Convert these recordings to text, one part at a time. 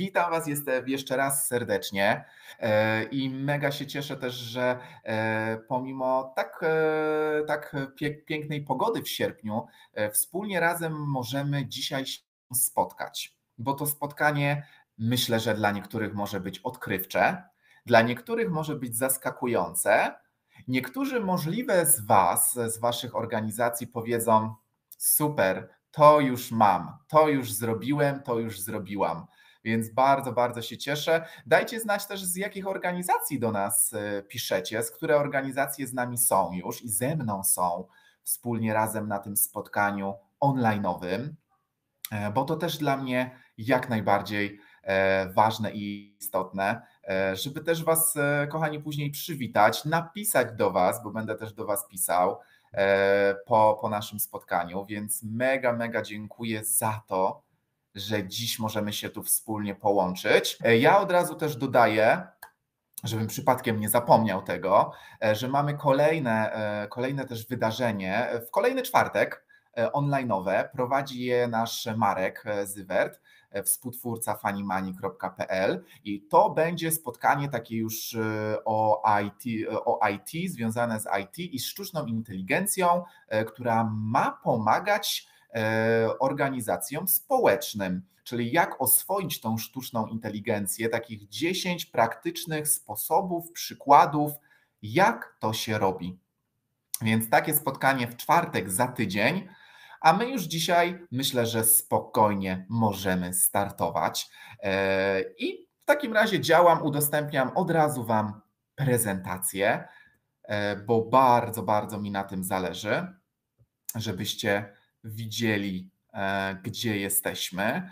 Witam Was jeszcze raz serdecznie e, i mega się cieszę też, że e, pomimo tak, e, tak pięknej pogody w sierpniu, wspólnie razem możemy dzisiaj się spotkać, bo to spotkanie myślę, że dla niektórych może być odkrywcze, dla niektórych może być zaskakujące. Niektórzy możliwe z Was, z Waszych organizacji powiedzą: Super, to już mam, to już zrobiłem, to już zrobiłam więc bardzo, bardzo się cieszę. Dajcie znać też, z jakich organizacji do nas e, piszecie, z które organizacje z nami są już i ze mną są wspólnie razem na tym spotkaniu online'owym, e, bo to też dla mnie jak najbardziej e, ważne i istotne, żeby też Was, kochani, później przywitać, napisać do Was, bo będę też do Was pisał po, po naszym spotkaniu, więc mega, mega dziękuję za to, że dziś możemy się tu wspólnie połączyć. E, ja od razu też dodaję, żebym przypadkiem nie zapomniał tego, e, że mamy kolejne, e, kolejne też wydarzenie w kolejny czwartek online'owe. Prowadzi je nasz Marek Zywert, współtwórca fanimani.pl i to będzie spotkanie takie już o IT, o IT, związane z IT i sztuczną inteligencją, która ma pomagać E, organizacjom społecznym, czyli jak oswoić tą sztuczną inteligencję, takich 10 praktycznych sposobów, przykładów, jak to się robi. Więc takie spotkanie w czwartek za tydzień. A my już dzisiaj myślę, że spokojnie możemy startować. E, I w takim razie działam, udostępniam od razu Wam prezentację, e, bo bardzo, bardzo mi na tym zależy, żebyście widzieli, e, gdzie jesteśmy.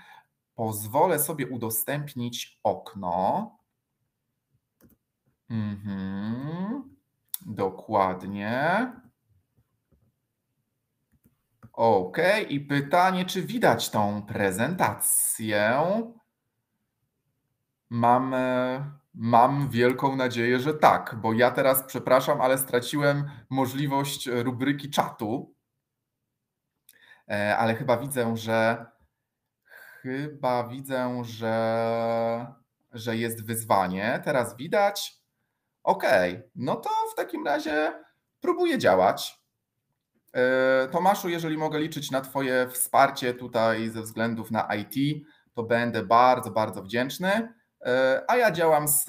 Pozwolę sobie udostępnić okno. Mhm. Dokładnie. OK, i pytanie, czy widać tą prezentację? Mam, e, mam wielką nadzieję, że tak, bo ja teraz, przepraszam, ale straciłem możliwość e, rubryki czatu. E, ale chyba widzę, że chyba widzę, że, że jest wyzwanie. Teraz widać. Okej. no to w takim razie próbuję działać. E, Tomaszu, jeżeli mogę liczyć na Twoje wsparcie tutaj ze względów na IT, to będę bardzo, bardzo wdzięczny. E, a ja działam z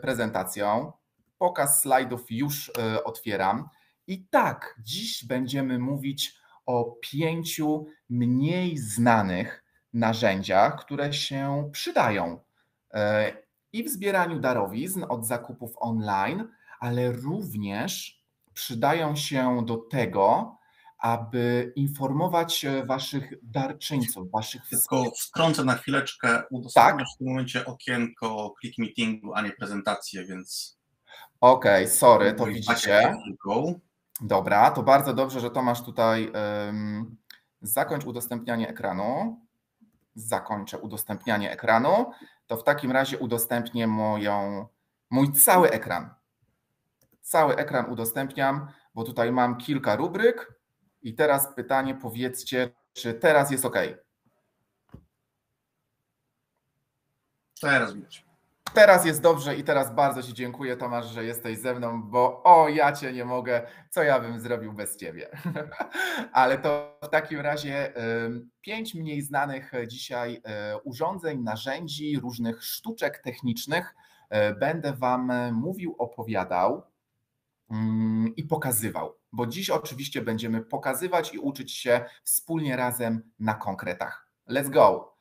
prezentacją. Pokaz slajdów już otwieram. I tak, dziś będziemy mówić o pięciu mniej znanych narzędziach, które się przydają e, i w zbieraniu darowizn od zakupów online, ale również przydają się do tego, aby informować waszych darczyńców, waszych Tylko wtrącę na chwileczkę, tak. udostępniasz tak? w tym momencie okienko click meetingu, a nie prezentację, więc... Okej, okay, sorry, to widzicie. Dobra, to bardzo dobrze, że Tomasz tutaj um, zakończ udostępnianie ekranu. Zakończę udostępnianie ekranu. To w takim razie udostępnię moją, mój cały ekran. Cały ekran udostępniam, bo tutaj mam kilka rubryk. I teraz pytanie, powiedzcie, czy teraz jest OK? Teraz widać. Teraz jest dobrze i teraz bardzo Ci dziękuję, Tomasz, że jesteś ze mną, bo o, ja Cię nie mogę, co ja bym zrobił bez Ciebie. Ale to w takim razie pięć mniej znanych e, dzisiaj e, urządzeń, narzędzi, różnych sztuczek technicznych e, będę Wam mówił, opowiadał mm, i pokazywał. Bo dziś oczywiście będziemy pokazywać i uczyć się wspólnie razem na konkretach. Let's go!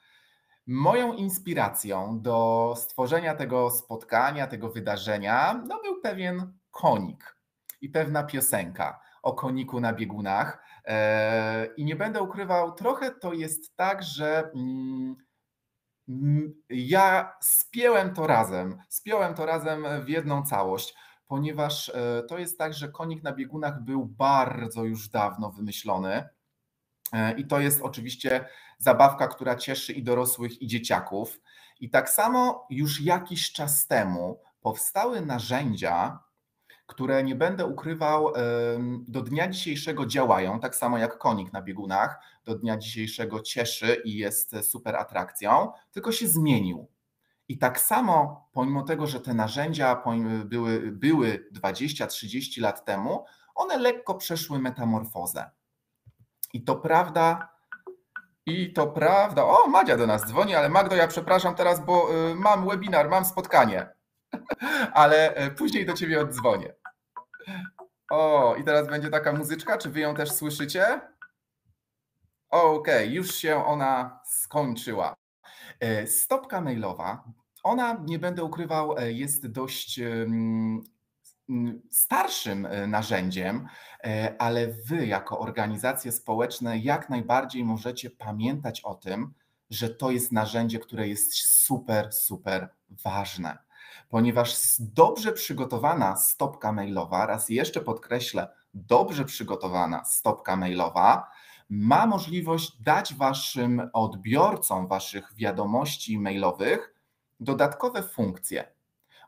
Moją inspiracją do stworzenia tego spotkania, tego wydarzenia, no był pewien konik i pewna piosenka o koniku na biegunach. E, I nie będę ukrywał, trochę to jest tak, że mm, mm, ja spiełem to razem, spiąłem to razem w jedną całość, ponieważ e, to jest tak, że konik na biegunach był bardzo już dawno wymyślony E, I to jest oczywiście zabawka, która cieszy i dorosłych, i dzieciaków. I tak samo już jakiś czas temu powstały narzędzia, które nie będę ukrywał, e, do dnia dzisiejszego działają, tak samo jak konik na biegunach, do dnia dzisiejszego cieszy i jest super atrakcją, tylko się zmienił. I tak samo, pomimo tego, że te narzędzia były, były 20-30 lat temu, one lekko przeszły metamorfozę. I to prawda. I to prawda. O, Madzia do nas dzwoni, ale Magdo, ja przepraszam teraz, bo y, mam webinar, mam spotkanie. ale y, później do ciebie oddzwonię. O, i teraz będzie taka muzyczka. Czy wy ją też słyszycie? Okej, okay, już się ona skończyła. Y, stopka mailowa. Ona, nie będę ukrywał, jest dość Mm, starszym e, narzędziem, e, ale wy jako organizacje społeczne jak najbardziej możecie pamiętać o tym, że to jest narzędzie, które jest super, super ważne. Ponieważ dobrze przygotowana stopka mailowa, raz jeszcze podkreślę, dobrze przygotowana stopka mailowa ma możliwość dać waszym odbiorcom waszych wiadomości mailowych dodatkowe funkcje.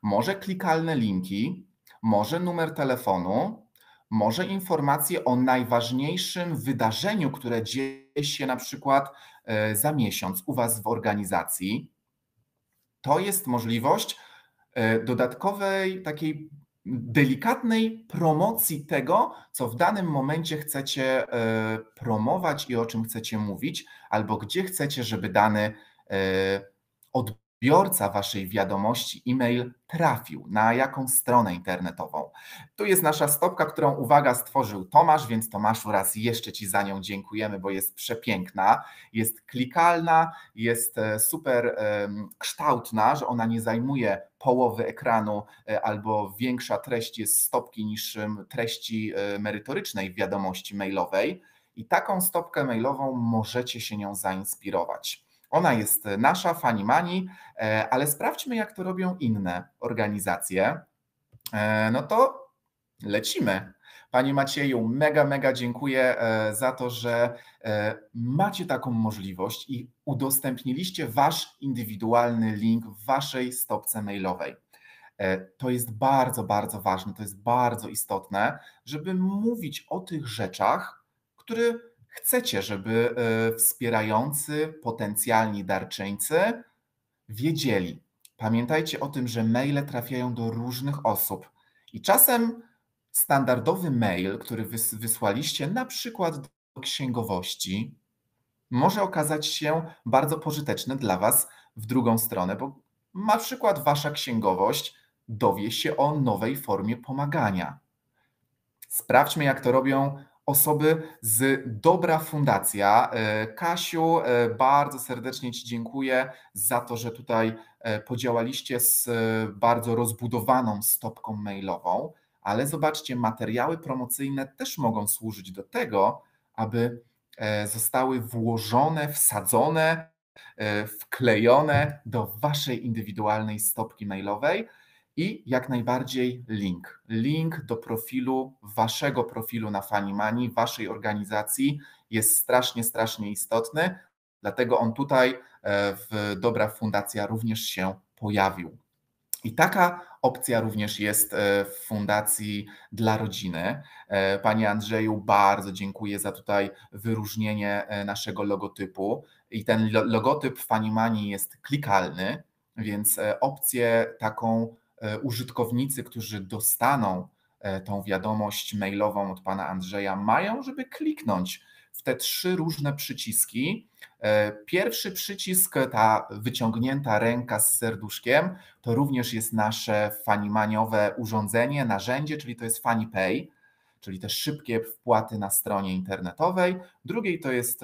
Może klikalne linki, może numer telefonu, może informacje o najważniejszym wydarzeniu, które dzieje się na przykład e, za miesiąc u Was w organizacji. To jest możliwość e, dodatkowej, takiej delikatnej promocji tego, co w danym momencie chcecie e, promować i o czym chcecie mówić, albo gdzie chcecie, żeby dany odbył odbiorca Waszej wiadomości e-mail trafił, na jaką stronę internetową. Tu jest nasza stopka, którą, uwaga, stworzył Tomasz, więc Tomaszu raz jeszcze Ci za nią dziękujemy, bo jest przepiękna, jest klikalna, jest e, super kształtna, że ona nie zajmuje połowy ekranu e, albo większa treść jest stopki niż treści e, merytorycznej wiadomości mailowej. I taką stopkę mailową możecie się nią zainspirować. Ona jest nasza, Fani Mani, e, ale sprawdźmy, jak to robią inne organizacje. E, no to lecimy. Panie Macieju, mega, mega dziękuję e, za to, że macie taką możliwość i udostępniliście wasz indywidualny link w waszej stopce mailowej. To jest bardzo, bardzo ważne, to jest bardzo istotne, żeby mówić o tych rzeczach, które Chcecie, żeby e, wspierający potencjalni darczyńcy wiedzieli. Pamiętajcie o tym, że maile trafiają do różnych osób i czasem standardowy mail, który wysłaliście na przykład do księgowości, może okazać się bardzo pożyteczny dla Was w drugą stronę, bo na przykład Wasza księgowość dowie się o nowej formie pomagania. Sprawdźmy, jak to robią osoby z Dobra Fundacja. E, Kasiu, e, bardzo serdecznie Ci dziękuję za to, że tutaj e, podziałaliście z bardzo rozbudowaną stopką mailową, ale zobaczcie, materiały promocyjne też mogą służyć do tego, aby zostały włożone, wsadzone, wklejone do Waszej indywidualnej stopki mailowej i jak najbardziej link. Link do profilu, waszego profilu na Fanimani, waszej organizacji jest strasznie, strasznie istotny, dlatego on tutaj e, w Dobra Fundacja również się pojawił. I taka opcja również jest e, w Fundacji dla Rodziny. E, panie Andrzeju, bardzo dziękuję za tutaj wyróżnienie naszego logotypu. I ten logotyp Fanimani jest klikalny, więc opcję taką E, użytkownicy, którzy dostaną e, tą wiadomość mailową od pana Andrzeja, mają, żeby kliknąć w te trzy różne przyciski. E, pierwszy przycisk, ta wyciągnięta ręka z serduszkiem, to również jest nasze fanimaniowe urządzenie, narzędzie, czyli to jest FaniPay, czyli te szybkie wpłaty na stronie internetowej. Drugiej to jest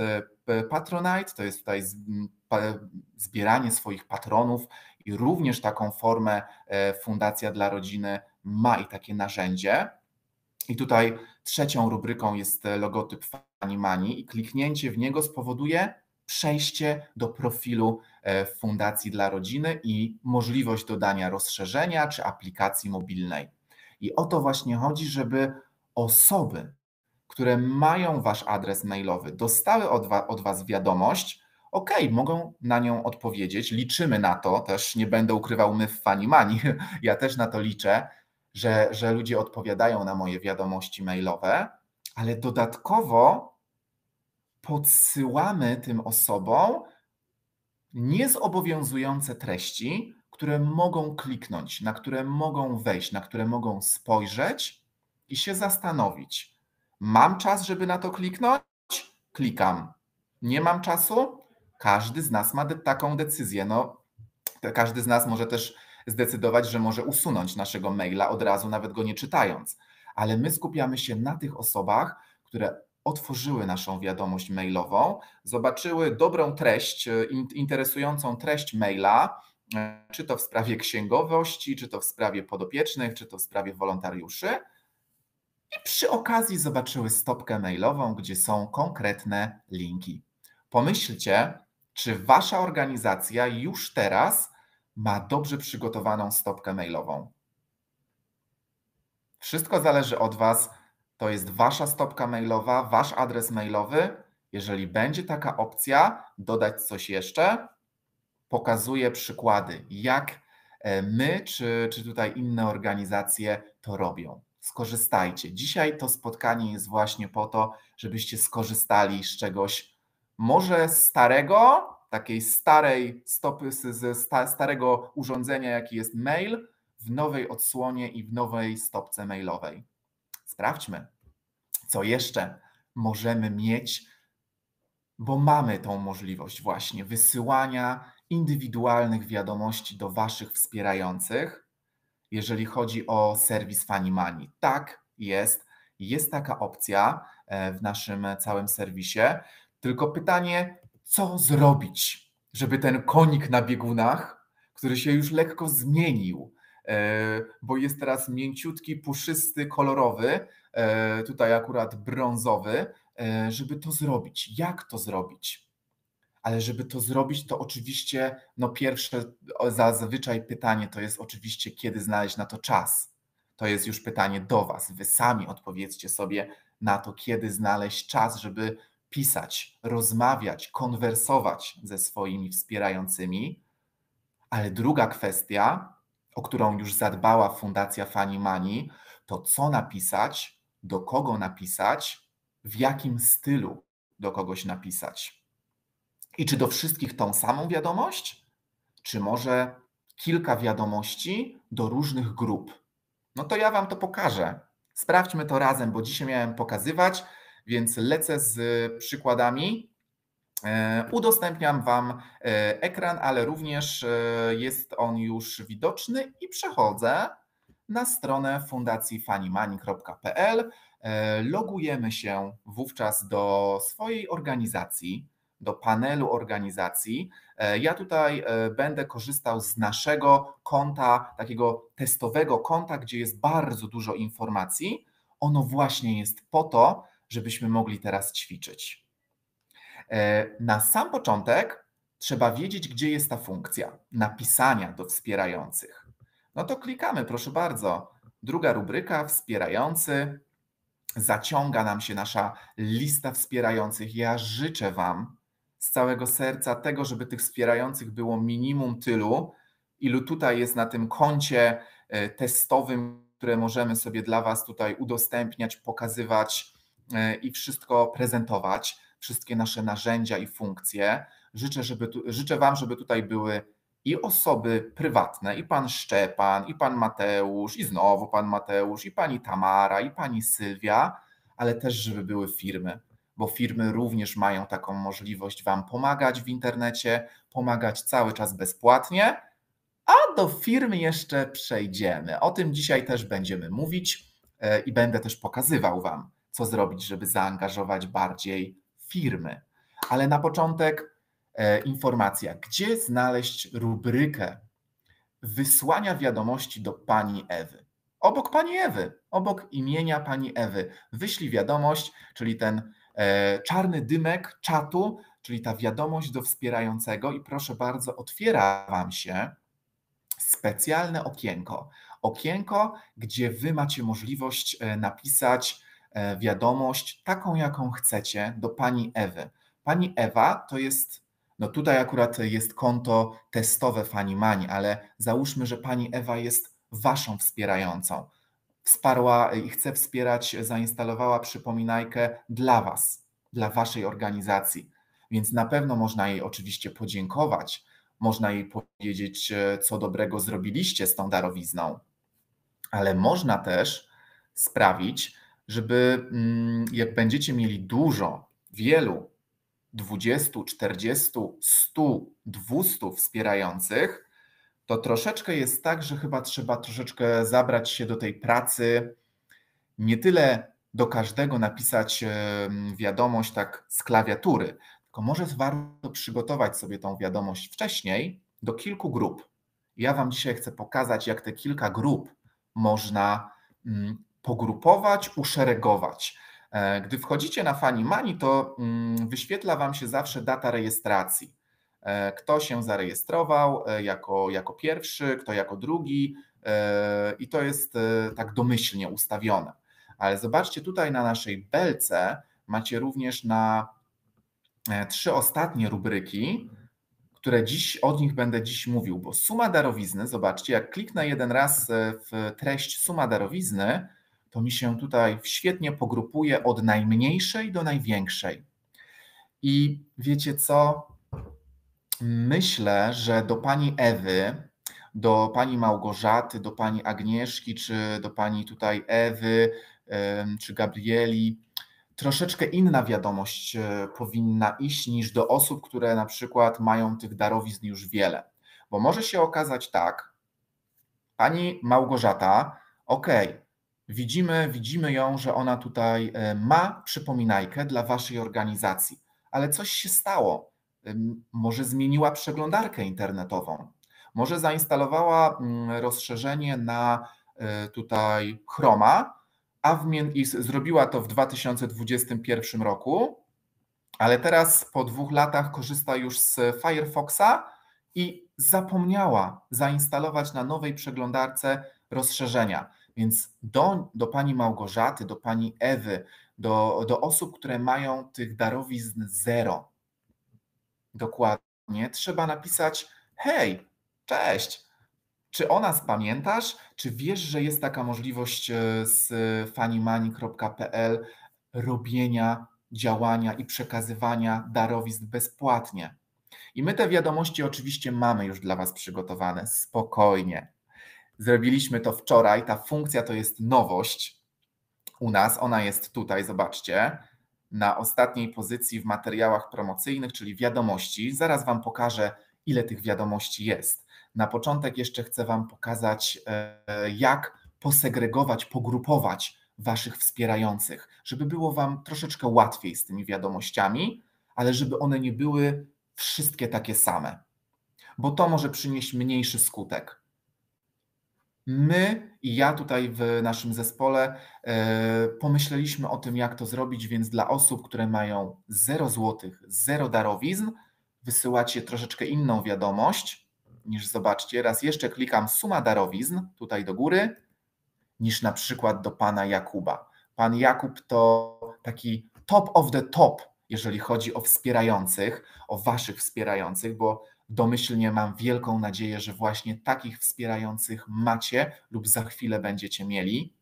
Patronite, to jest tutaj zbieranie swoich patronów i również taką formę e, Fundacja dla Rodziny ma i takie narzędzie. I tutaj trzecią rubryką jest logotyp Fanimani i kliknięcie w niego spowoduje przejście do profilu e, Fundacji dla Rodziny i możliwość dodania rozszerzenia czy aplikacji mobilnej. I o to właśnie chodzi, żeby osoby, które mają wasz adres mailowy, dostały od, was wiadomość, OK, mogą na nią odpowiedzieć. Liczymy na to, też nie będę ukrywał my w fani mani. Ja też na to liczę, że, że ludzie odpowiadają na moje wiadomości mailowe, ale dodatkowo podsyłamy tym osobom niezobowiązujące treści, które mogą kliknąć, na które mogą wejść, na które mogą spojrzeć i się zastanowić. Mam czas, żeby na to kliknąć? Klikam. Nie mam czasu? każdy z nas ma de taką decyzję. No, każdy z nas może też zdecydować, że może usunąć naszego maila od razu, nawet go nie czytając. Ale my skupiamy się na tych osobach, które otworzyły naszą wiadomość mailową, zobaczyły dobrą treść, e, interesującą treść maila, e, czy to w sprawie księgowości, czy to w sprawie podopiecznych, czy to w sprawie wolontariuszy. I przy okazji zobaczyły stopkę mailową, gdzie są konkretne linki. Pomyślcie, czy wasza organizacja już teraz ma dobrze przygotowaną stopkę mailową. Wszystko zależy od was. To jest wasza stopka mailowa, wasz adres mailowy. Jeżeli będzie taka opcja, dodać coś jeszcze, pokazuję przykłady, jak e, my czy, czy tutaj inne organizacje to robią. Skorzystajcie. Dzisiaj to spotkanie jest właśnie po to, żebyście skorzystali z czegoś może starego, takiej starej stopy ze starego urządzenia, jaki jest mail, w nowej odsłonie i w nowej stopce mailowej. Sprawdźmy, co jeszcze możemy mieć, bo mamy tą możliwość właśnie wysyłania indywidualnych wiadomości do Waszych wspierających, jeżeli chodzi o serwis Fanimani. Tak, jest. Jest taka opcja e, w naszym całym serwisie. Tylko pytanie, co zrobić, żeby ten konik na biegunach, który się już lekko zmienił, e, bo jest teraz mięciutki, puszysty, kolorowy, e, tutaj akurat brązowy, e, żeby to zrobić. Jak to zrobić? Ale żeby to zrobić, to oczywiście, no pierwsze zazwyczaj pytanie to jest oczywiście, kiedy znaleźć na to czas. To jest już pytanie do Was. Wy sami odpowiedzcie sobie na to, kiedy znaleźć czas, żeby pisać, rozmawiać, konwersować ze swoimi wspierającymi. Ale druga kwestia, o którą już zadbała Fundacja Fani Mani, to co napisać, do kogo napisać, w jakim stylu do kogoś napisać. I czy do wszystkich tą samą wiadomość, czy może kilka wiadomości do różnych grup? No to ja Wam to pokażę. Sprawdźmy to razem, bo dzisiaj miałem pokazywać, więc lecę z przykładami. E, udostępniam Wam e, ekran, ale również e, jest on już widoczny i przechodzę na stronę fundacji fanimani.pl. Logujemy się wówczas do swojej organizacji, do panelu organizacji. Ja tutaj będę korzystał z naszego konta, takiego testowego konta, gdzie jest bardzo dużo informacji. Ono właśnie jest po to, żebyśmy mogli teraz ćwiczyć. E, na sam początek trzeba wiedzieć, gdzie jest ta funkcja napisania do wspierających. No to klikamy, proszę bardzo. Druga rubryka wspierający. Zaciąga nam się nasza lista wspierających. Ja życzę Wam z całego serca tego, żeby tych wspierających było minimum tylu, ilu tutaj jest na tym koncie e, testowym, które możemy sobie dla Was tutaj udostępniać, pokazywać E, i wszystko prezentować, wszystkie nasze narzędzia i funkcje. Życzę, żeby tu, życzę Wam, żeby tutaj były i osoby prywatne, i pan Szczepan, i pan Mateusz, i znowu pan Mateusz, i pani Tamara, i pani Sylwia, ale też, żeby były firmy, bo firmy również mają taką możliwość Wam pomagać w internecie, pomagać cały czas bezpłatnie. A do firm jeszcze przejdziemy. O tym dzisiaj też będziemy mówić e, i będę też pokazywał Wam co zrobić, żeby zaangażować bardziej firmy. Ale na początek e, informacja, gdzie znaleźć rubrykę wysłania wiadomości do pani Ewy. Obok pani Ewy, obok imienia pani Ewy, wyślij wiadomość, czyli ten e, czarny dymek czatu, czyli ta wiadomość do wspierającego, i proszę bardzo, otwiera Wam się specjalne okienko. Okienko, gdzie Wy macie możliwość e, napisać E, wiadomość taką, jaką chcecie do pani Ewy. Pani Ewa to jest, no tutaj akurat jest konto testowe Fani Mani, ale załóżmy, że pani Ewa jest waszą wspierającą. Wsparła i chce wspierać, zainstalowała przypominajkę dla was, dla waszej organizacji. Więc na pewno można jej oczywiście podziękować, można jej powiedzieć, e, co dobrego zrobiliście z tą darowizną, ale można też sprawić, żeby mm, jak będziecie mieli dużo, wielu 20, 40, 100, 200 wspierających, to troszeczkę jest tak, że chyba trzeba troszeczkę zabrać się do tej pracy, nie tyle do każdego napisać e, wiadomość tak z klawiatury, tylko może warto przygotować sobie tą wiadomość wcześniej do kilku grup. Ja Wam dzisiaj chcę pokazać, jak te kilka grup można mm, pogrupować, uszeregować. E, gdy wchodzicie na Fani Mani, to mm, wyświetla Wam się zawsze data rejestracji. E, kto się zarejestrował e, jako, jako pierwszy, kto jako drugi, i to jest tak domyślnie ustawione. Ale zobaczcie tutaj na naszej belce macie również na trzy ostatnie rubryki, które dziś od nich będę dziś mówił, bo suma darowizny, zobaczcie, jak kliknę jeden raz w treść suma darowizny, to mi się tutaj świetnie pogrupuje od najmniejszej do największej. I wiecie co? Myślę, że do pani Ewy, do pani Małgorzaty, do pani Agnieszki, czy do pani tutaj Ewy, czy Gabrieli, troszeczkę inna wiadomość e, powinna iść niż do osób, które na przykład mają tych darowizn już wiele. Bo może się okazać tak, pani Małgorzata, okej, okay, Widzimy, widzimy ją, że ona tutaj e, ma przypominajkę dla waszej organizacji, ale coś się stało. Może zmieniła przeglądarkę internetową, może zainstalowała mm, rozszerzenie na e, tutaj Chroma, a w, i zrobiła to w 2021 roku, ale teraz po dwóch latach korzysta już z Firefoxa i zapomniała zainstalować na nowej przeglądarce rozszerzenia. Więc do, do pani Małgorzaty, do pani Ewy, do, do osób, które mają tych darowizn zero, dokładnie, trzeba napisać: Hej, cześć, czy o nas pamiętasz? Czy wiesz, że jest taka możliwość e, z fanimani.pl robienia, działania i przekazywania darowizn bezpłatnie? I my te wiadomości oczywiście mamy już dla Was przygotowane. Spokojnie. Zrobiliśmy to wczoraj. Ta funkcja to jest nowość u nas. Ona jest tutaj, zobaczcie, na ostatniej pozycji w materiałach promocyjnych, czyli wiadomości. Zaraz Wam pokażę, ile tych wiadomości jest. Na początek jeszcze chcę Wam pokazać, e, jak posegregować, pogrupować Waszych wspierających, żeby było Wam troszeczkę łatwiej z tymi wiadomościami, ale żeby one nie były wszystkie takie same, bo to może przynieść mniejszy skutek. My i ja tutaj w naszym zespole e, pomyśleliśmy o tym, jak to zrobić, więc dla osób, które mają 0 złotych, 0 darowizn, wysyłacie troszeczkę inną wiadomość niż zobaczcie. Raz jeszcze klikam suma darowizn tutaj do góry, niż na przykład do pana Jakuba. Pan Jakub to taki top of the top, jeżeli chodzi o wspierających, o waszych wspierających, bo Domyślnie mam wielką nadzieję, że właśnie takich wspierających macie lub za chwilę będziecie mieli.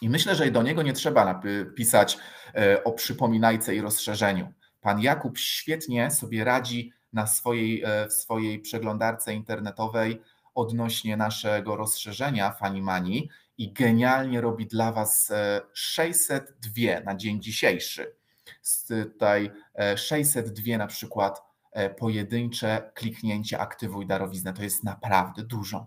I myślę, że do niego nie trzeba pisać e, o przypominajce i rozszerzeniu. Pan Jakub świetnie sobie radzi na swojej, e, w swojej przeglądarce internetowej odnośnie naszego rozszerzenia Fani Mani i genialnie robi dla Was 602 e, na dzień dzisiejszy. Z tutaj 602 na przykład E, pojedyncze kliknięcie aktywuj darowiznę. To jest naprawdę dużo.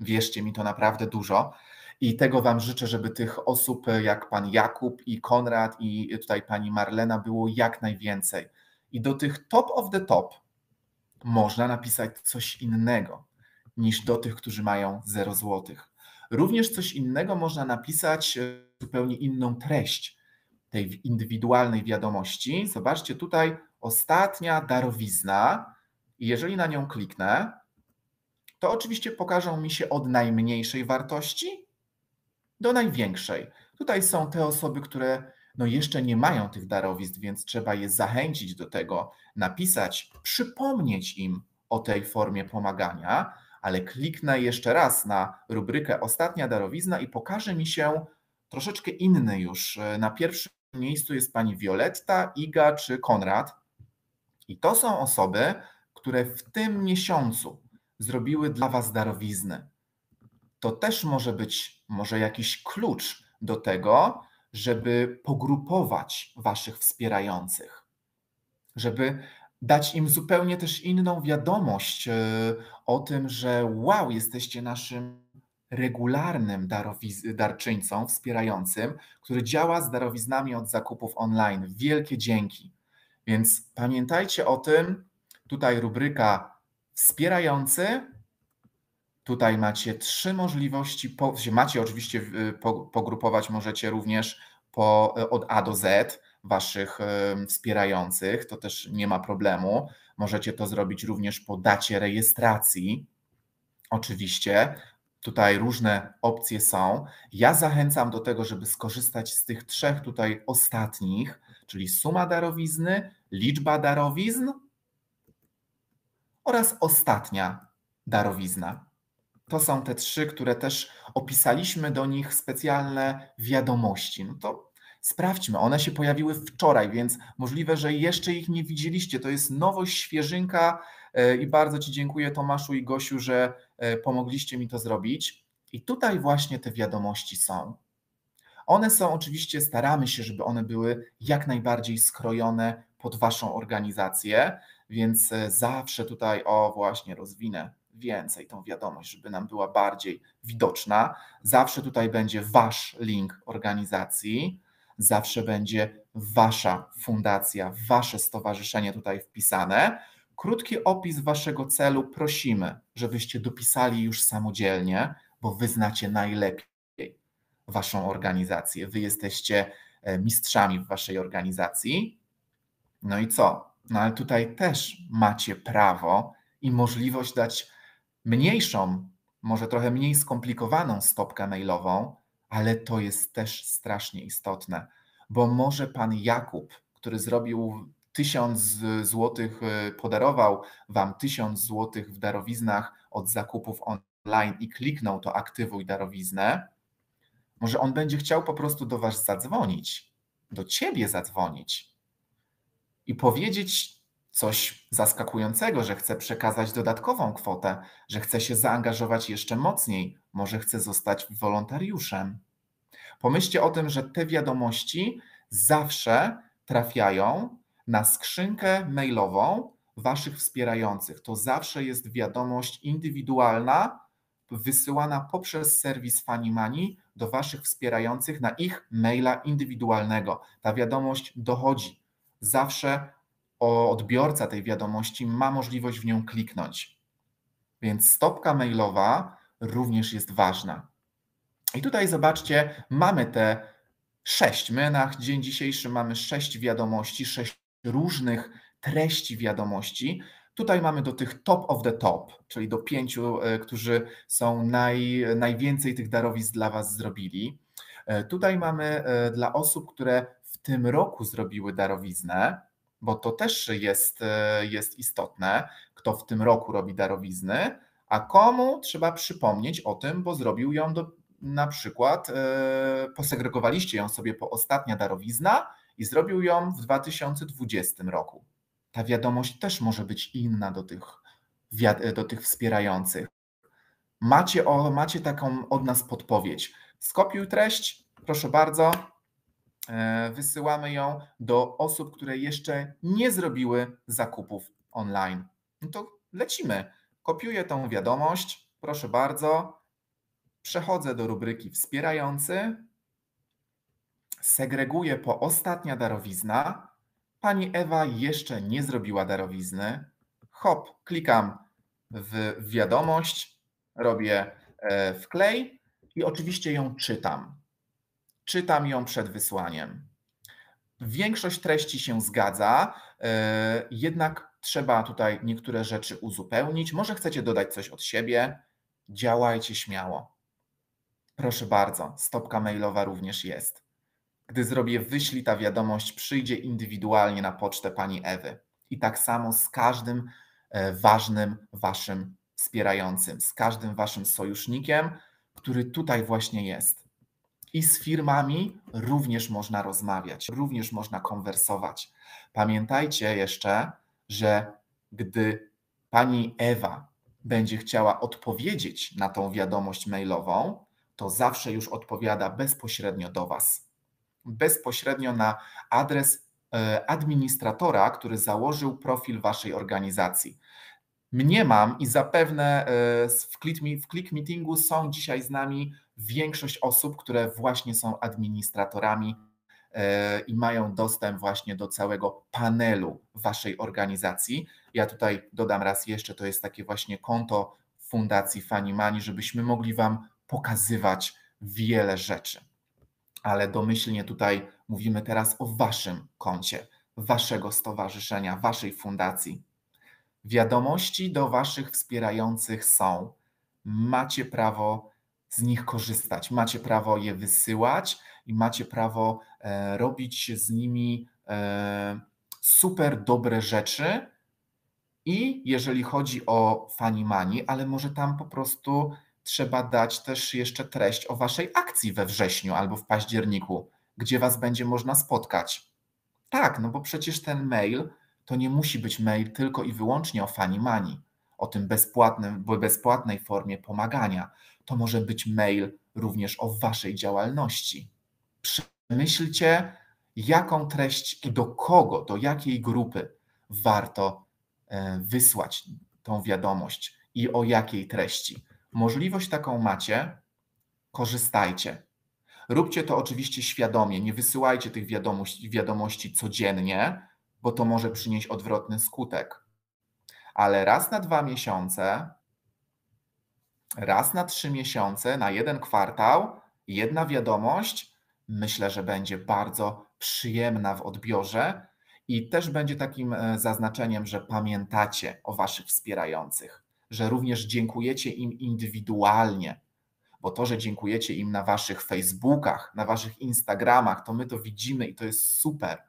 Wierzcie mi, to naprawdę dużo. I tego Wam życzę, żeby tych osób e, jak pan Jakub i Konrad i tutaj pani Marlena było jak najwięcej. I do tych top of the top można napisać coś innego niż do tych, którzy mają 0 złotych. Również coś innego można napisać, e, zupełnie inną treść tej indywidualnej wiadomości. Zobaczcie tutaj, ostatnia darowizna i jeżeli na nią kliknę, to oczywiście pokażą mi się od najmniejszej wartości do największej. Tutaj są te osoby, które no jeszcze nie mają tych darowizn, więc trzeba je zachęcić do tego, napisać, przypomnieć im o tej formie pomagania, ale kliknę jeszcze raz na rubrykę Ostatnia darowizna i pokaże mi się troszeczkę inny już. Na pierwszym miejscu jest pani Violetta, Iga czy Konrad. I to są osoby, które w tym miesiącu zrobiły dla Was darowiznę. To też może być może jakiś klucz do tego, żeby pogrupować Waszych wspierających, żeby dać im zupełnie też inną wiadomość e, o tym, że wow, jesteście naszym regularnym darczyńcą wspierającym, który działa z darowiznami od zakupów online. Wielkie dzięki. Więc pamiętajcie o tym, tutaj rubryka wspierający, tutaj macie trzy możliwości, macie oczywiście y, pogrupować, możecie również po, y, od A do Z waszych y, wspierających, to też nie ma problemu. Możecie to zrobić również po dacie rejestracji. Oczywiście tutaj różne opcje są. Ja zachęcam do tego, żeby skorzystać z tych trzech tutaj ostatnich, czyli suma darowizny, liczba darowizn oraz ostatnia darowizna. To są te trzy, które też opisaliśmy do nich specjalne wiadomości. No to sprawdźmy, one się pojawiły wczoraj, więc możliwe, że jeszcze ich nie widzieliście. To jest nowość, świeżynka e, i bardzo Ci dziękuję Tomaszu i Gosiu, że e, pomogliście mi to zrobić. I tutaj właśnie te wiadomości są. One są oczywiście, staramy się, żeby one były jak najbardziej skrojone pod Waszą organizację, więc e, zawsze tutaj, o właśnie, rozwinę więcej tą wiadomość, żeby nam była bardziej widoczna. Zawsze tutaj będzie Wasz link organizacji, zawsze będzie Wasza fundacja, Wasze stowarzyszenie tutaj wpisane. Krótki opis Waszego celu prosimy, żebyście dopisali już samodzielnie, bo Wy znacie najlepiej waszą organizację. Wy jesteście e, mistrzami w waszej organizacji. No i co? No ale tutaj też macie prawo i możliwość dać mniejszą, może trochę mniej skomplikowaną stopkę mailową, ale to jest też strasznie istotne, bo może pan Jakub, który zrobił tysiąc złotych, e, podarował wam tysiąc złotych w darowiznach od zakupów online i kliknął to aktywuj darowiznę, może on będzie chciał po prostu do was zadzwonić, do ciebie zadzwonić i powiedzieć coś zaskakującego, że chce przekazać dodatkową kwotę, że chce się zaangażować jeszcze mocniej, może chce zostać wolontariuszem. Pomyślcie o tym, że te wiadomości zawsze trafiają na skrzynkę mailową waszych wspierających. To zawsze jest wiadomość indywidualna, wysyłana poprzez serwis Fanimani do Waszych wspierających na ich maila indywidualnego. Ta wiadomość dochodzi. Zawsze odbiorca tej wiadomości ma możliwość w nią kliknąć. Więc stopka mailowa również jest ważna. I tutaj zobaczcie, mamy te sześć. My na dzień dzisiejszy mamy sześć wiadomości, sześć różnych treści wiadomości, Tutaj mamy do tych top of the top, czyli do pięciu, e, którzy są naj, najwięcej tych darowizn dla Was zrobili. E, tutaj mamy e, dla osób, które w tym roku zrobiły darowiznę, bo to też jest, jest istotne, kto w tym roku robi darowizny, a komu trzeba przypomnieć o tym, bo zrobił ją do, na przykład, posegregowaliście ją sobie po ostatnia darowizna i zrobił ją w 2020 roku ta wiadomość też może być inna do tych, do tych wspierających. Macie, o, macie taką od nas podpowiedź. Skopiuj treść, proszę bardzo. E, wysyłamy ją do osób, które jeszcze nie zrobiły zakupów online. No to lecimy. Kopiuję tą wiadomość, proszę bardzo. Przechodzę do rubryki wspierający. Segreguję po ostatnia darowizna Pani Ewa jeszcze nie zrobiła darowizny. Hop, klikam w wiadomość, robię e, wklej i oczywiście ją czytam. Czytam ją przed wysłaniem. Większość treści się zgadza, e, jednak trzeba tutaj niektóre rzeczy uzupełnić. Może chcecie dodać coś od siebie. Działajcie śmiało. Proszę bardzo, stopka mailowa również jest. Gdy zrobię wyślij, ta wiadomość przyjdzie indywidualnie na pocztę pani Ewy. I tak samo z każdym e, ważnym waszym wspierającym, z każdym waszym sojusznikiem, który tutaj właśnie jest. I z firmami również można rozmawiać, również można konwersować. Pamiętajcie jeszcze, że gdy pani Ewa będzie chciała odpowiedzieć na tą wiadomość mailową, to zawsze już odpowiada bezpośrednio do Was bezpośrednio na adres e, administratora, który założył profil waszej organizacji. Mniemam i zapewne e, w click, w click meetingu są dzisiaj z nami większość osób, które właśnie są administratorami e, i mają dostęp właśnie do całego panelu waszej organizacji. Ja tutaj dodam raz jeszcze, to jest takie właśnie konto Fundacji Fani Mani, żebyśmy mogli wam pokazywać wiele rzeczy ale domyślnie tutaj mówimy teraz o waszym koncie, waszego stowarzyszenia, waszej fundacji. Wiadomości do waszych wspierających są. Macie prawo z nich korzystać, macie prawo je wysyłać i macie prawo e, robić z nimi e, super dobre rzeczy. I jeżeli chodzi o fani mani, ale może tam po prostu trzeba dać też jeszcze treść o waszej akcji we wrześniu albo w październiku, gdzie was będzie można spotkać. Tak, no bo przecież ten mail to nie musi być mail tylko i wyłącznie o Mani, o tym bezpłatnym, bezpłatnej formie pomagania. To może być mail również o waszej działalności. Przemyślcie, jaką treść i do kogo, do jakiej grupy warto e, wysłać tą wiadomość i o jakiej treści. Możliwość taką macie, korzystajcie. Róbcie to oczywiście świadomie, nie wysyłajcie tych wiadomości, wiadomości codziennie, bo to może przynieść odwrotny skutek. Ale raz na dwa miesiące, raz na trzy miesiące, na jeden kwartał, jedna wiadomość, myślę, że będzie bardzo przyjemna w odbiorze i też będzie takim e, zaznaczeniem, że pamiętacie o Waszych wspierających że również dziękujecie im indywidualnie, bo to, że dziękujecie im na waszych Facebookach, na waszych Instagramach, to my to widzimy i to jest super.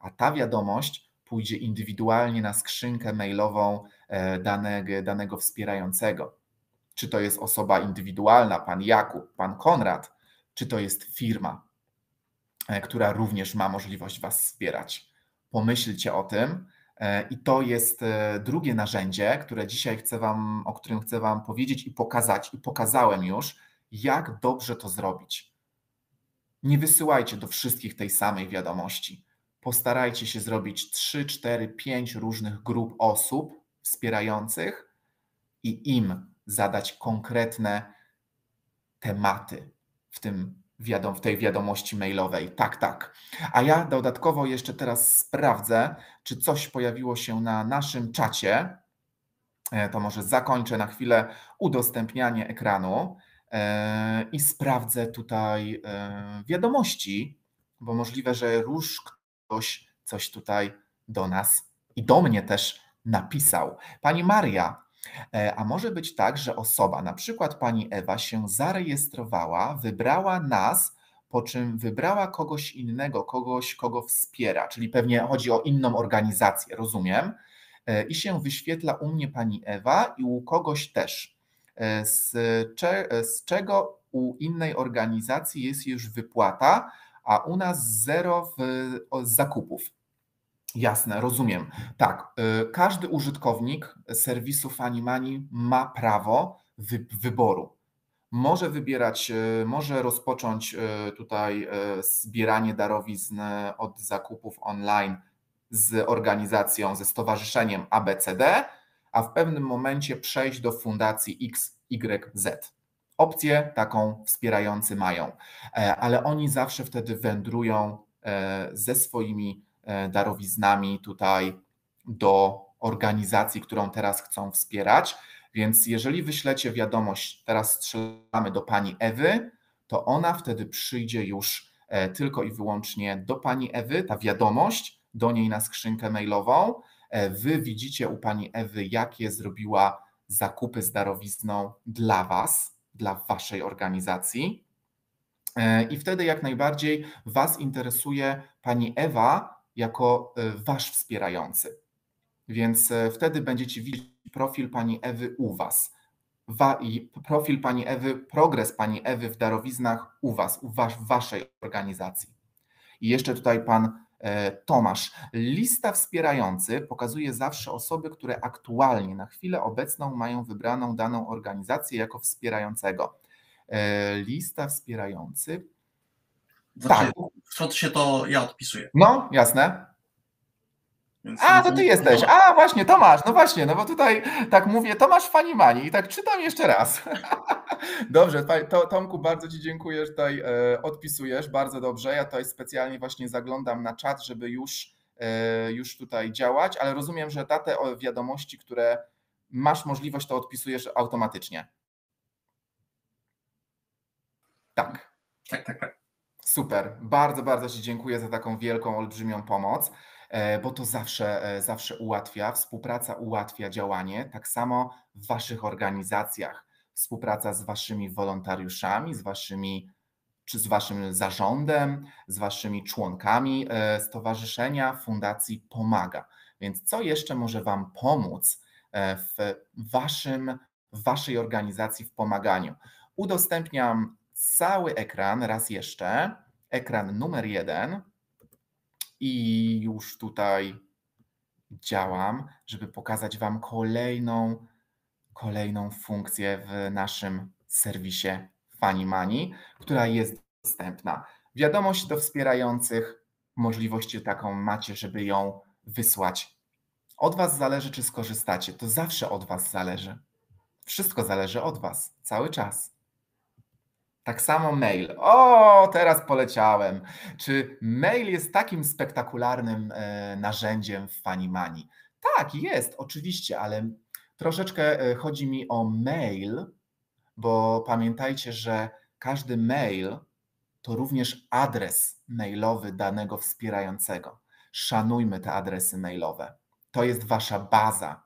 A ta wiadomość pójdzie indywidualnie na skrzynkę mailową e, danego, danego wspierającego. Czy to jest osoba indywidualna, pan Jakub, pan Konrad, czy to jest firma, e, która również ma możliwość was wspierać. Pomyślcie o tym E, I to jest e, drugie narzędzie, które dzisiaj chcę wam, o którym chcę Wam powiedzieć i pokazać, i pokazałem już, jak dobrze to zrobić. Nie wysyłajcie do wszystkich tej samej wiadomości. Postarajcie się zrobić 3, 4, 5 różnych grup osób wspierających i im zadać konkretne tematy w tym wiadom, w tej wiadomości mailowej. Tak, tak. A ja dodatkowo jeszcze teraz sprawdzę, czy coś pojawiło się na naszym czacie. E, to może zakończę na chwilę udostępnianie ekranu e, i sprawdzę tutaj e, wiadomości, bo możliwe, że już ktoś coś tutaj do nas i do mnie też napisał. Pani Maria E, a może być tak, że osoba, na przykład pani Ewa, się zarejestrowała, wybrała nas, po czym wybrała kogoś innego, kogoś, kogo wspiera, czyli pewnie chodzi o inną organizację, rozumiem, e, i się wyświetla u mnie pani Ewa i u kogoś też, e, z, z czego u innej organizacji jest już wypłata, a u nas zero w, zakupów. Jasne, rozumiem. Tak, y, każdy użytkownik serwisu Fanimani ma prawo wy wyboru. Może wybierać, y, może rozpocząć y, tutaj zbieranie darowizn od zakupów online z organizacją, ze stowarzyszeniem ABCD, a w pewnym momencie przejść do fundacji XYZ. Opcję taką wspierający mają, e, ale oni zawsze wtedy wędrują e, ze swoimi E, darowiznami tutaj do organizacji, którą teraz chcą wspierać. Więc jeżeli wyślecie wiadomość, teraz strzelamy do pani Ewy, to ona wtedy przyjdzie już e, tylko i wyłącznie do pani Ewy, ta wiadomość do niej na skrzynkę mailową. E, wy widzicie u pani Ewy, jakie zrobiła zakupy z darowizną dla was, dla waszej organizacji. I wtedy jak najbardziej was interesuje pani Ewa, jako e, wasz wspierający. Więc e, wtedy będziecie widzieć profil pani Ewy u was. Wa profil pani Ewy, progres pani Ewy w darowiznach u was, u was, w waszej organizacji. I jeszcze tutaj pan e, Tomasz. Lista wspierający pokazuje zawsze osoby, które aktualnie na chwilę obecną mają wybraną daną organizację jako wspierającego. Lista wspierający. Znaczy, tak stąd się to ja odpisuję. No, jasne. A, no to ty no jesteś. No. A, właśnie, Tomasz, no właśnie, no bo tutaj tak mówię, Tomasz Mani i tak czytam jeszcze raz. dobrze, to, Tomku, bardzo Ci dziękuję, że tutaj e, odpisujesz, bardzo dobrze. Ja tutaj specjalnie właśnie zaglądam na czat, żeby już, e, już tutaj działać, ale rozumiem, że te wiadomości, które masz możliwość, to odpisujesz automatycznie. Tak. Tak, tak, tak. Super. Bardzo, bardzo Ci dziękuję za taką wielką, olbrzymią pomoc, e, bo to zawsze, e, zawsze ułatwia. Współpraca ułatwia działanie. Tak samo w Waszych organizacjach. Współpraca z Waszymi wolontariuszami, z Waszymi czy z Waszym zarządem, z Waszymi członkami e, stowarzyszenia, fundacji pomaga. Więc co jeszcze może Wam pomóc w, waszym, w Waszej organizacji w pomaganiu? Udostępniam cały ekran, raz jeszcze, ekran numer jeden i już tutaj działam, żeby pokazać Wam kolejną, kolejną funkcję w naszym serwisie Fanimani, która jest dostępna. Wiadomość do wspierających, możliwości taką macie, żeby ją wysłać. Od Was zależy, czy skorzystacie. To zawsze od Was zależy. Wszystko zależy od Was, cały czas. Tak samo mail. O, teraz poleciałem. Czy mail jest takim spektakularnym e, narzędziem w Fanimani? Tak, jest, oczywiście, ale troszeczkę e, chodzi mi o mail, bo pamiętajcie, że każdy mail to również adres mailowy danego wspierającego. Szanujmy te adresy mailowe. To jest wasza baza,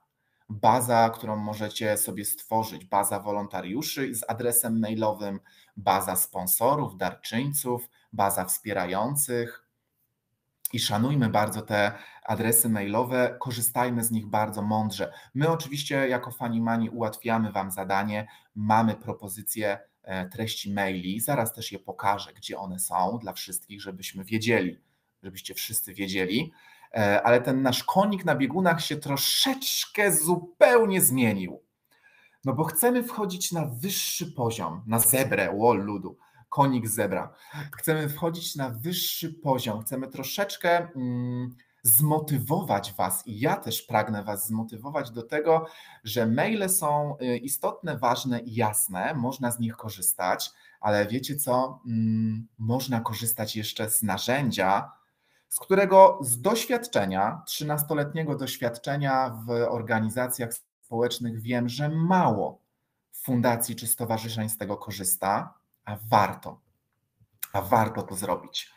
baza, którą możecie sobie stworzyć, baza wolontariuszy z adresem mailowym, baza sponsorów, darczyńców, baza wspierających. I szanujmy bardzo te adresy mailowe, korzystajmy z nich bardzo mądrze. My oczywiście jako fani mani ułatwiamy Wam zadanie, mamy propozycje e, treści maili, zaraz też je pokażę, gdzie one są dla wszystkich, żebyśmy wiedzieli, żebyście wszyscy wiedzieli. E, ale ten nasz konik na biegunach się troszeczkę zupełnie zmienił. No bo chcemy wchodzić na wyższy poziom, na zebrę, wall ludu, konik zebra. Chcemy wchodzić na wyższy poziom, chcemy troszeczkę mm, zmotywować Was i ja też pragnę Was zmotywować do tego, że maile są y, istotne, ważne i jasne, można z nich korzystać, ale wiecie co? Mm, można korzystać jeszcze z narzędzia, z którego z doświadczenia, 13-letniego doświadczenia w organizacjach społecznych wiem, że mało fundacji czy stowarzyszeń z tego korzysta, a warto, a warto to zrobić.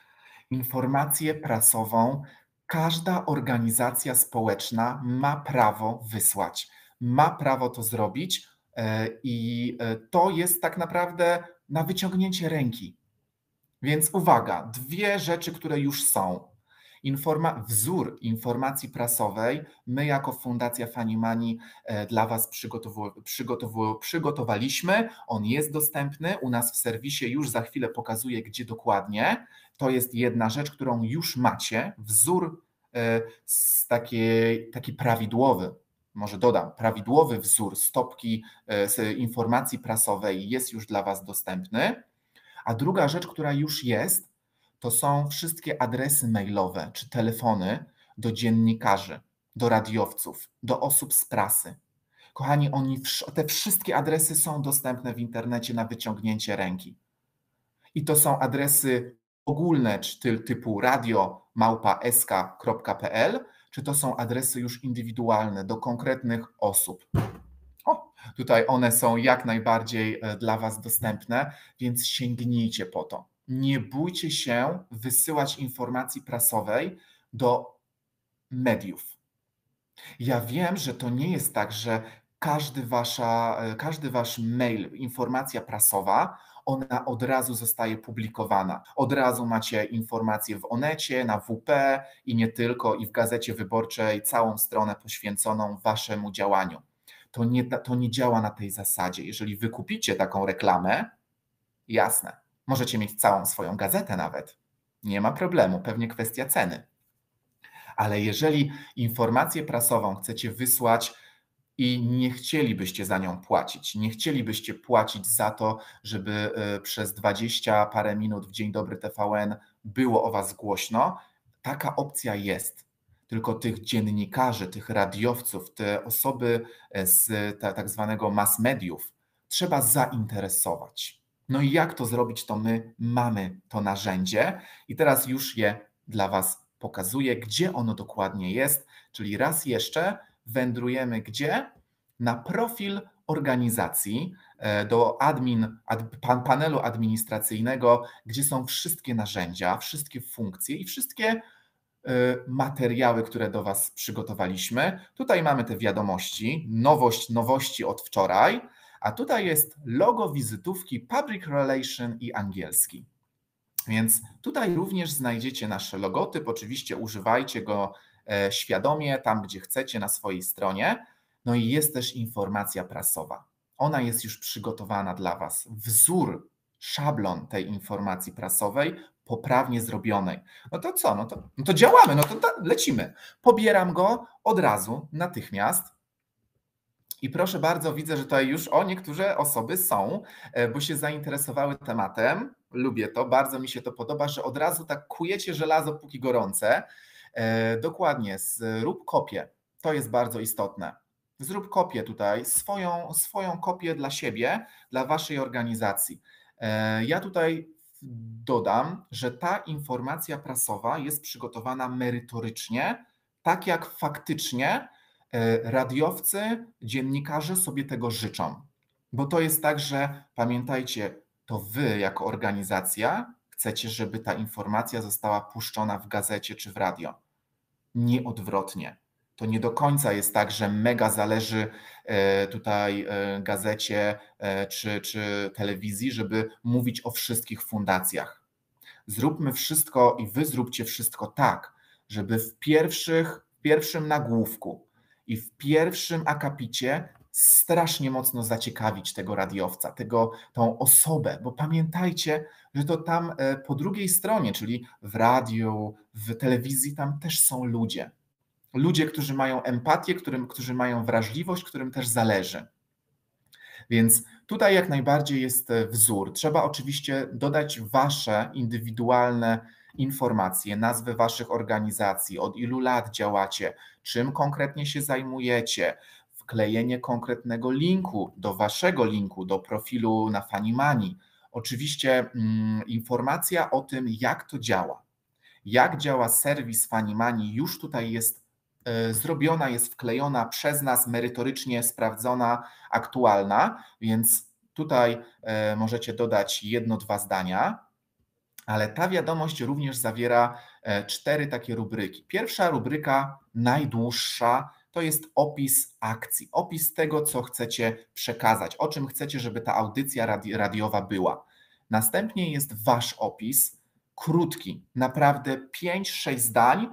Informację prasową każda organizacja społeczna ma prawo wysłać, ma prawo to zrobić e, i e, to jest tak naprawdę na wyciągnięcie ręki. Więc uwaga, dwie rzeczy, które już są informa- wzór informacji prasowej my jako Fundacja Fani Mani e, dla Was przygotowaliśmy. On jest dostępny u nas w serwisie, już za chwilę pokazuję gdzie dokładnie. To jest jedna rzecz, którą już macie, wzór e, taki, taki prawidłowy, może dodam, prawidłowy wzór stopki e, z informacji prasowej jest już dla Was dostępny. A druga rzecz, która już jest, to są wszystkie adresy mailowe czy telefony do dziennikarzy, do radiowców, do osób z prasy. Kochani, oni, te wszystkie adresy są dostępne w internecie na wyciągnięcie ręki. I to są adresy ogólne czy typu radio małpa.sk.pl, czy to są adresy już indywidualne do konkretnych osób. O, tutaj one są jak najbardziej e, dla Was dostępne, więc sięgnijcie po to nie bójcie się wysyłać informacji prasowej do mediów. Ja wiem, że to nie jest tak, że każdy, wasza, e, każdy wasz mail, informacja prasowa, ona od razu zostaje publikowana. Od razu macie informacje w Onecie, na WP i nie tylko, i w Gazecie Wyborczej, całą stronę poświęconą waszemu działaniu. To nie, to nie działa na tej zasadzie. Jeżeli wykupicie taką reklamę, jasne, Możecie mieć całą swoją gazetę nawet. Nie ma problemu, pewnie kwestia ceny. Ale jeżeli informację prasową chcecie wysłać i nie chcielibyście za nią płacić, nie chcielibyście płacić za to, żeby e, przez dwadzieścia parę minut w Dzień Dobry TVN było o Was głośno, taka opcja jest tylko tych dziennikarzy, tych radiowców, te osoby e, z tak zwanego mass mediów trzeba zainteresować. No i jak to zrobić, to my mamy to narzędzie i teraz już je dla Was pokazuję, gdzie ono dokładnie jest, czyli raz jeszcze wędrujemy gdzie? Na profil organizacji e, do admin, ad, pan, panelu administracyjnego, gdzie są wszystkie narzędzia, wszystkie funkcje i wszystkie e, materiały, które do Was przygotowaliśmy. Tutaj mamy te wiadomości, nowość, nowości od wczoraj. A tutaj jest logo wizytówki Public Relation i angielski. Więc tutaj również znajdziecie nasz logotyp. Oczywiście używajcie go e, świadomie tam, gdzie chcecie, na swojej stronie. No i jest też informacja prasowa. Ona jest już przygotowana dla Was. Wzór, szablon tej informacji prasowej, poprawnie zrobionej. No to co? No to, no to działamy, no to lecimy. Pobieram go od razu, natychmiast. I proszę bardzo, widzę, że tutaj już o niektóre osoby są, e, bo się zainteresowały tematem. Lubię to, bardzo mi się to podoba, że od razu tak kujecie żelazo póki gorące. E, dokładnie, zrób kopię. To jest bardzo istotne. Zrób kopię tutaj, swoją, swoją kopię dla siebie, dla waszej organizacji. E, ja tutaj dodam, że ta informacja prasowa jest przygotowana merytorycznie, tak jak faktycznie E, radiowcy, dziennikarze sobie tego życzą. Bo to jest tak, że pamiętajcie, to wy jako organizacja chcecie, żeby ta informacja została puszczona w gazecie czy w radio. Nie odwrotnie. To nie do końca jest tak, że mega zależy e, tutaj e, gazecie czy, czy telewizji, żeby mówić o wszystkich fundacjach. Zróbmy wszystko i wy zróbcie wszystko tak, żeby w, pierwszych, w pierwszym nagłówku, i w pierwszym akapicie strasznie mocno zaciekawić tego radiowca, tego, tą osobę, bo pamiętajcie, że to tam e, po drugiej stronie, czyli w radiu, w telewizji, tam też są ludzie. Ludzie, którzy mają empatię, którym, którzy mają wrażliwość, którym też zależy. Więc tutaj jak najbardziej jest e, wzór. Trzeba oczywiście dodać wasze indywidualne informacje, nazwy waszych organizacji, od ilu lat działacie, czym konkretnie się zajmujecie, wklejenie konkretnego linku do waszego linku, do profilu na Fanimani. Oczywiście mm, informacja o tym, jak to działa, jak działa serwis Fanimani, już tutaj jest y, zrobiona, jest wklejona przez nas, merytorycznie sprawdzona, aktualna, więc tutaj e, możecie dodać jedno, dwa zdania ale ta wiadomość również zawiera e, cztery takie rubryki. Pierwsza rubryka, najdłuższa, to jest opis akcji, opis tego, co chcecie przekazać, o czym chcecie, żeby ta audycja radi radiowa była. Następnie jest wasz opis, krótki, naprawdę 5-6 zdań,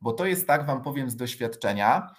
bo to jest tak, wam powiem z doświadczenia,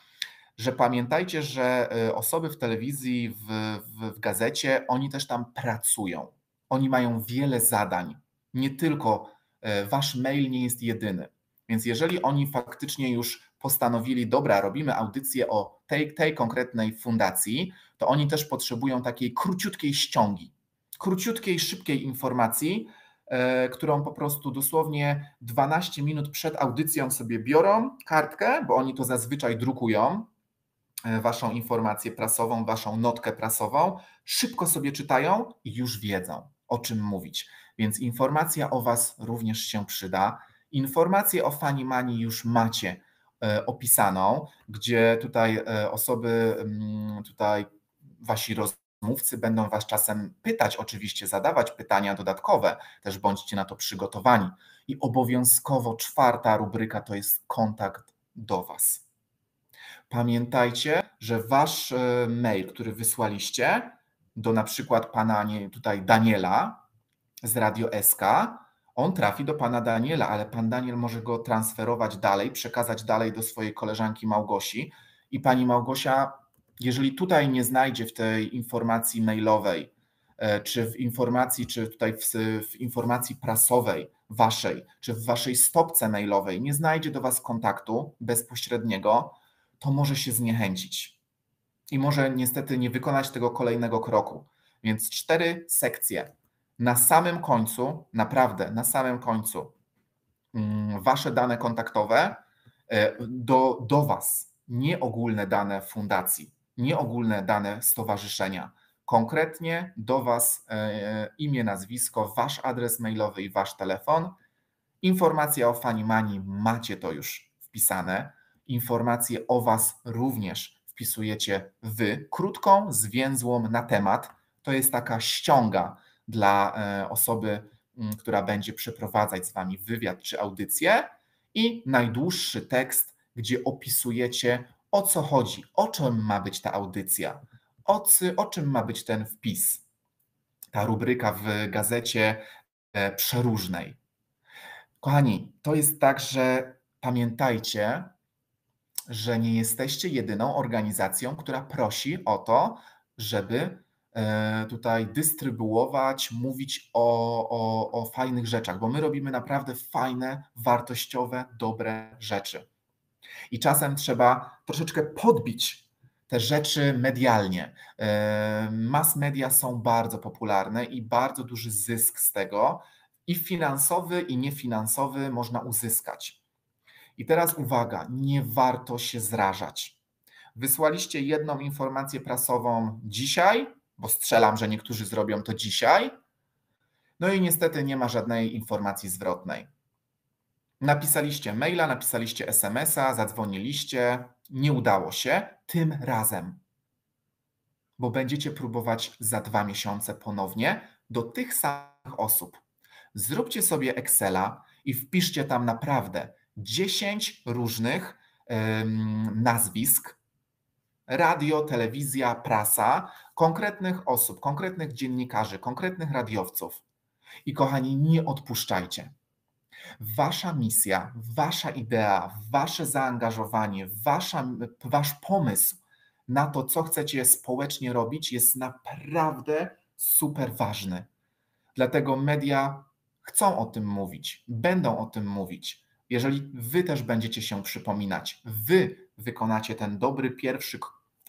że pamiętajcie, że e, osoby w telewizji, w, w, w gazecie, oni też tam pracują. Oni mają wiele zadań, nie tylko e, wasz mail nie jest jedyny. Więc jeżeli oni faktycznie już postanowili, dobra, robimy audycję o tej, tej konkretnej fundacji, to oni też potrzebują takiej króciutkiej ściągi, króciutkiej, szybkiej informacji, e, którą po prostu dosłownie 12 minut przed audycją sobie biorą kartkę, bo oni to zazwyczaj drukują, e, waszą informację prasową, waszą notkę prasową, szybko sobie czytają i już wiedzą, o czym mówić więc informacja o Was również się przyda. Informację o Fani Mani już macie e, opisaną, gdzie tutaj e, osoby, mm, tutaj Wasi rozmówcy będą Was czasem pytać, oczywiście zadawać pytania dodatkowe, też bądźcie na to przygotowani. I obowiązkowo czwarta rubryka to jest kontakt do Was. Pamiętajcie, że Wasz e, mail, który wysłaliście do na przykład Pana tutaj Daniela, z Radio SK, on trafi do pana Daniela, ale pan Daniel może go transferować dalej, przekazać dalej do swojej koleżanki Małgosi. I pani Małgosia, jeżeli tutaj nie znajdzie w tej informacji mailowej, e, czy w informacji, czy tutaj w, w, informacji prasowej waszej, czy w waszej stopce mailowej nie znajdzie do was kontaktu bezpośredniego, to może się zniechęcić i może niestety nie wykonać tego kolejnego kroku. Więc cztery sekcje na samym końcu, naprawdę na samym końcu, mm, wasze dane kontaktowe e, do, do was, nie ogólne dane fundacji, nie ogólne dane stowarzyszenia. Konkretnie do was e, imię, nazwisko, wasz adres mailowy i wasz telefon. Informacja o Fanimani macie to już wpisane. Informacje o was również wpisujecie wy, krótką, zwięzłą na temat. To jest taka ściąga dla e, osoby, mm, która będzie przeprowadzać z Wami wywiad czy audycję i najdłuższy tekst, gdzie opisujecie o co chodzi, o czym ma być ta audycja, o, o czym ma być ten wpis. Ta rubryka w gazecie e, przeróżnej. Kochani, to jest tak, że pamiętajcie, że nie jesteście jedyną organizacją, która prosi o to, żeby E, tutaj dystrybuować, mówić o, o, o fajnych rzeczach, bo my robimy naprawdę fajne, wartościowe, dobre rzeczy. I czasem trzeba troszeczkę podbić te rzeczy medialnie. E, mass media są bardzo popularne i bardzo duży zysk z tego i finansowy, i niefinansowy można uzyskać. I teraz uwaga, nie warto się zrażać. Wysłaliście jedną informację prasową dzisiaj, bo strzelam, że niektórzy zrobią to dzisiaj. No i niestety nie ma żadnej informacji zwrotnej. Napisaliście maila, napisaliście SMS-a, zadzwoniliście, nie udało się tym razem, bo będziecie próbować za dwa miesiące ponownie do tych samych osób. Zróbcie sobie Excela i wpiszcie tam naprawdę 10 różnych yy, nazwisk radio, telewizja, prasa, konkretnych osób, konkretnych dziennikarzy, konkretnych radiowców. I kochani, nie odpuszczajcie. Wasza misja, wasza idea, wasze zaangażowanie, wasza, wasz pomysł na to, co chcecie społecznie robić, jest naprawdę super ważny. Dlatego media chcą o tym mówić, będą o tym mówić. Jeżeli wy też będziecie się przypominać, wy wykonacie ten dobry pierwszy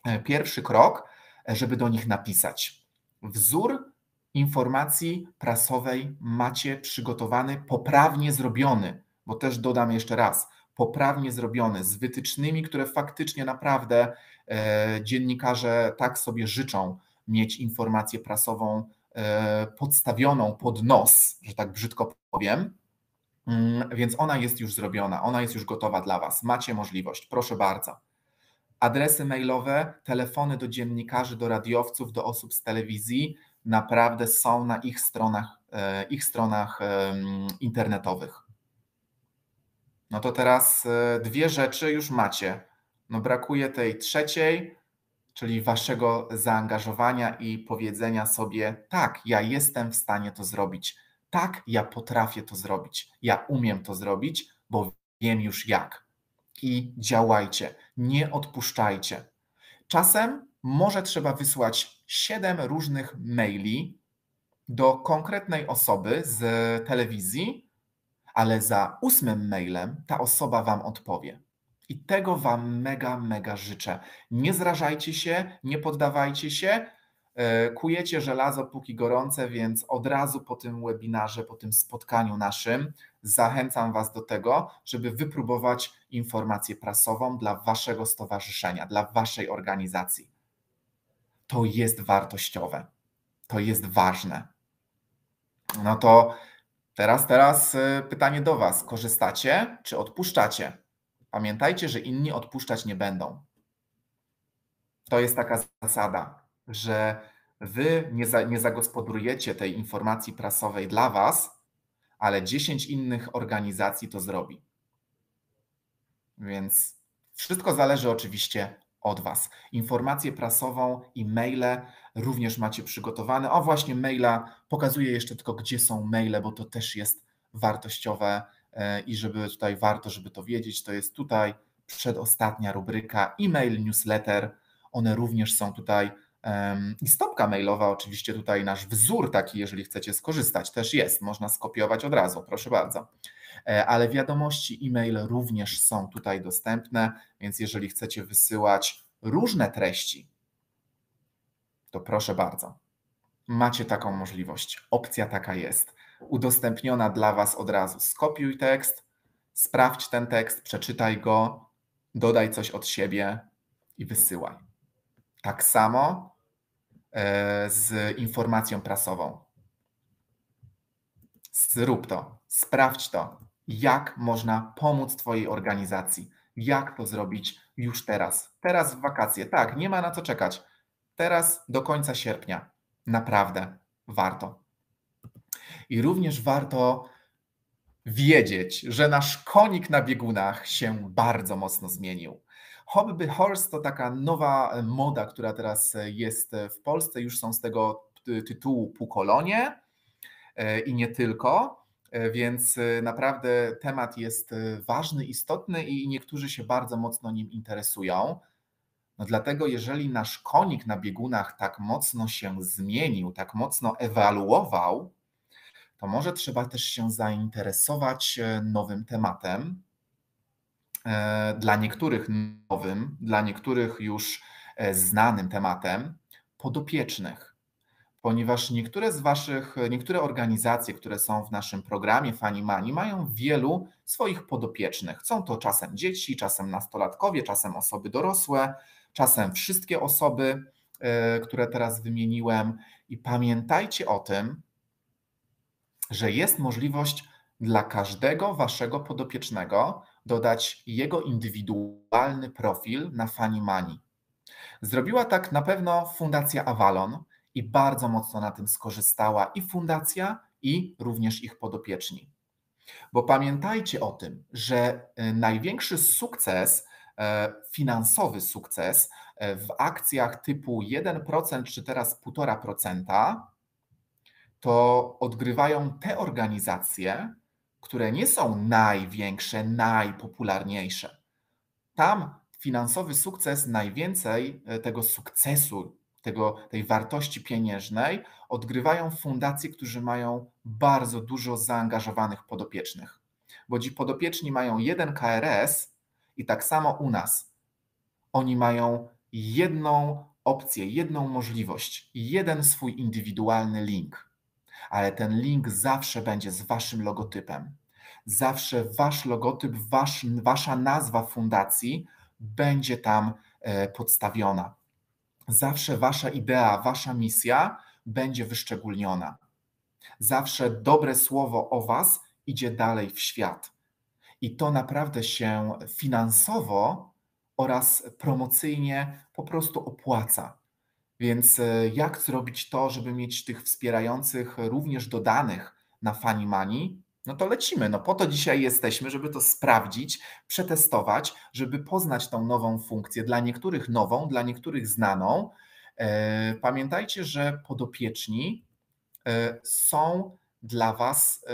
E, pierwszy krok, e, żeby do nich napisać. Wzór informacji prasowej macie przygotowany, poprawnie zrobiony, bo też dodam jeszcze raz, poprawnie zrobiony, z wytycznymi, które faktycznie naprawdę e, dziennikarze tak sobie życzą mieć informację prasową podstawioną pod nos, że tak brzydko powiem. Mm, więc ona jest już zrobiona, ona jest już gotowa dla Was. Macie możliwość, proszę bardzo adresy mailowe, telefony do dziennikarzy, do radiowców, do osób z telewizji naprawdę są na ich stronach, e, ich stronach internetowych. No to teraz e, dwie rzeczy już macie. No brakuje tej trzeciej, czyli waszego zaangażowania i powiedzenia sobie: tak, ja jestem w stanie to zrobić. Tak, ja potrafię to zrobić. Ja umiem to zrobić, bo wiem już jak i działajcie, nie odpuszczajcie. Czasem może trzeba wysłać siedem różnych maili do konkretnej osoby z telewizji, ale za ósmym mailem ta osoba Wam odpowie. I tego Wam mega, mega życzę. Nie zrażajcie się, nie poddawajcie się, E, kujecie żelazo póki gorące, więc od razu po tym webinarze, po tym spotkaniu naszym, zachęcam Was do tego, żeby wypróbować informację prasową dla Waszego stowarzyszenia, dla Waszej organizacji. To jest wartościowe, to jest ważne. No to teraz, teraz y, pytanie do Was: korzystacie czy odpuszczacie? Pamiętajcie, że inni odpuszczać nie będą. To jest taka zasada że wy nie, za, nie zagospodarujecie tej informacji prasowej dla was, ale 10 innych organizacji to zrobi. Więc wszystko zależy oczywiście od Was. Informację prasową i maile również macie przygotowane. O, właśnie maila, pokazuję jeszcze tylko, gdzie są maile, bo to też jest wartościowe e, i żeby tutaj warto, żeby to wiedzieć, to jest tutaj przedostatnia rubryka e-mail, newsletter. One również są tutaj i stopka mailowa, oczywiście tutaj nasz wzór taki, jeżeli chcecie skorzystać, też jest. Można skopiować od razu, proszę bardzo. E, ale wiadomości e-mail również są tutaj dostępne, więc jeżeli chcecie wysyłać różne treści, to proszę bardzo. Macie taką możliwość. Opcja taka jest. Udostępniona dla Was od razu. Skopiuj tekst, sprawdź ten tekst, przeczytaj go, dodaj coś od siebie i wysyłaj. Tak samo E, z informacją prasową. Zrób to, sprawdź to, jak można pomóc Twojej organizacji, jak to zrobić już teraz, teraz w wakacje. Tak, nie ma na co czekać. Teraz do końca sierpnia. Naprawdę warto. I również warto wiedzieć, że nasz konik na biegunach się bardzo mocno zmienił. Hobby Horse to taka nowa e, moda, która teraz e, jest e, w Polsce. Już są z tego tytułu półkolonie i nie tylko. Więc naprawdę temat jest ważny, istotny i niektórzy się bardzo mocno nim interesują. No dlatego, jeżeli nasz konik na biegunach tak mocno się zmienił, tak mocno ewaluował, to może trzeba też się zainteresować nowym tematem, E, dla niektórych nowym, dla niektórych już e, znanym tematem podopiecznych, ponieważ niektóre z Waszych, e, niektóre organizacje, które są w naszym programie Fani Mani, mają wielu swoich podopiecznych. Są to czasem dzieci, czasem nastolatkowie, czasem osoby dorosłe, czasem wszystkie osoby, które teraz wymieniłem. I pamiętajcie o tym, że jest możliwość dla każdego Waszego podopiecznego, dodać jego indywidualny profil na Mani. Zrobiła tak na pewno Fundacja Avalon i bardzo mocno na tym skorzystała i fundacja, i również ich podopieczni. Bo pamiętajcie o tym, że e, największy sukces, e, finansowy sukces e, w akcjach typu 1% czy teraz 1,5% to odgrywają te organizacje, które nie są największe, najpopularniejsze. Tam finansowy sukces najwięcej e, tego sukcesu, tego, tej wartości pieniężnej odgrywają fundacje, którzy mają bardzo dużo zaangażowanych podopiecznych. Bo ci podopieczni mają jeden KRS i tak samo u nas. Oni mają jedną opcję, jedną możliwość, jeden swój indywidualny link ale ten link zawsze będzie z waszym logotypem. Zawsze wasz logotyp, wasz, wasza nazwa fundacji będzie tam e, podstawiona. Zawsze wasza idea, wasza misja będzie wyszczególniona. Zawsze dobre słowo o was idzie dalej w świat. I to naprawdę się finansowo oraz promocyjnie po prostu opłaca więc e, jak zrobić to, żeby mieć tych wspierających również dodanych na Funny Mani? No to lecimy. No po to dzisiaj jesteśmy, żeby to sprawdzić, przetestować, żeby poznać tą nową funkcję. Dla niektórych nową, dla niektórych znaną. E, pamiętajcie, że podopieczni e, są dla Was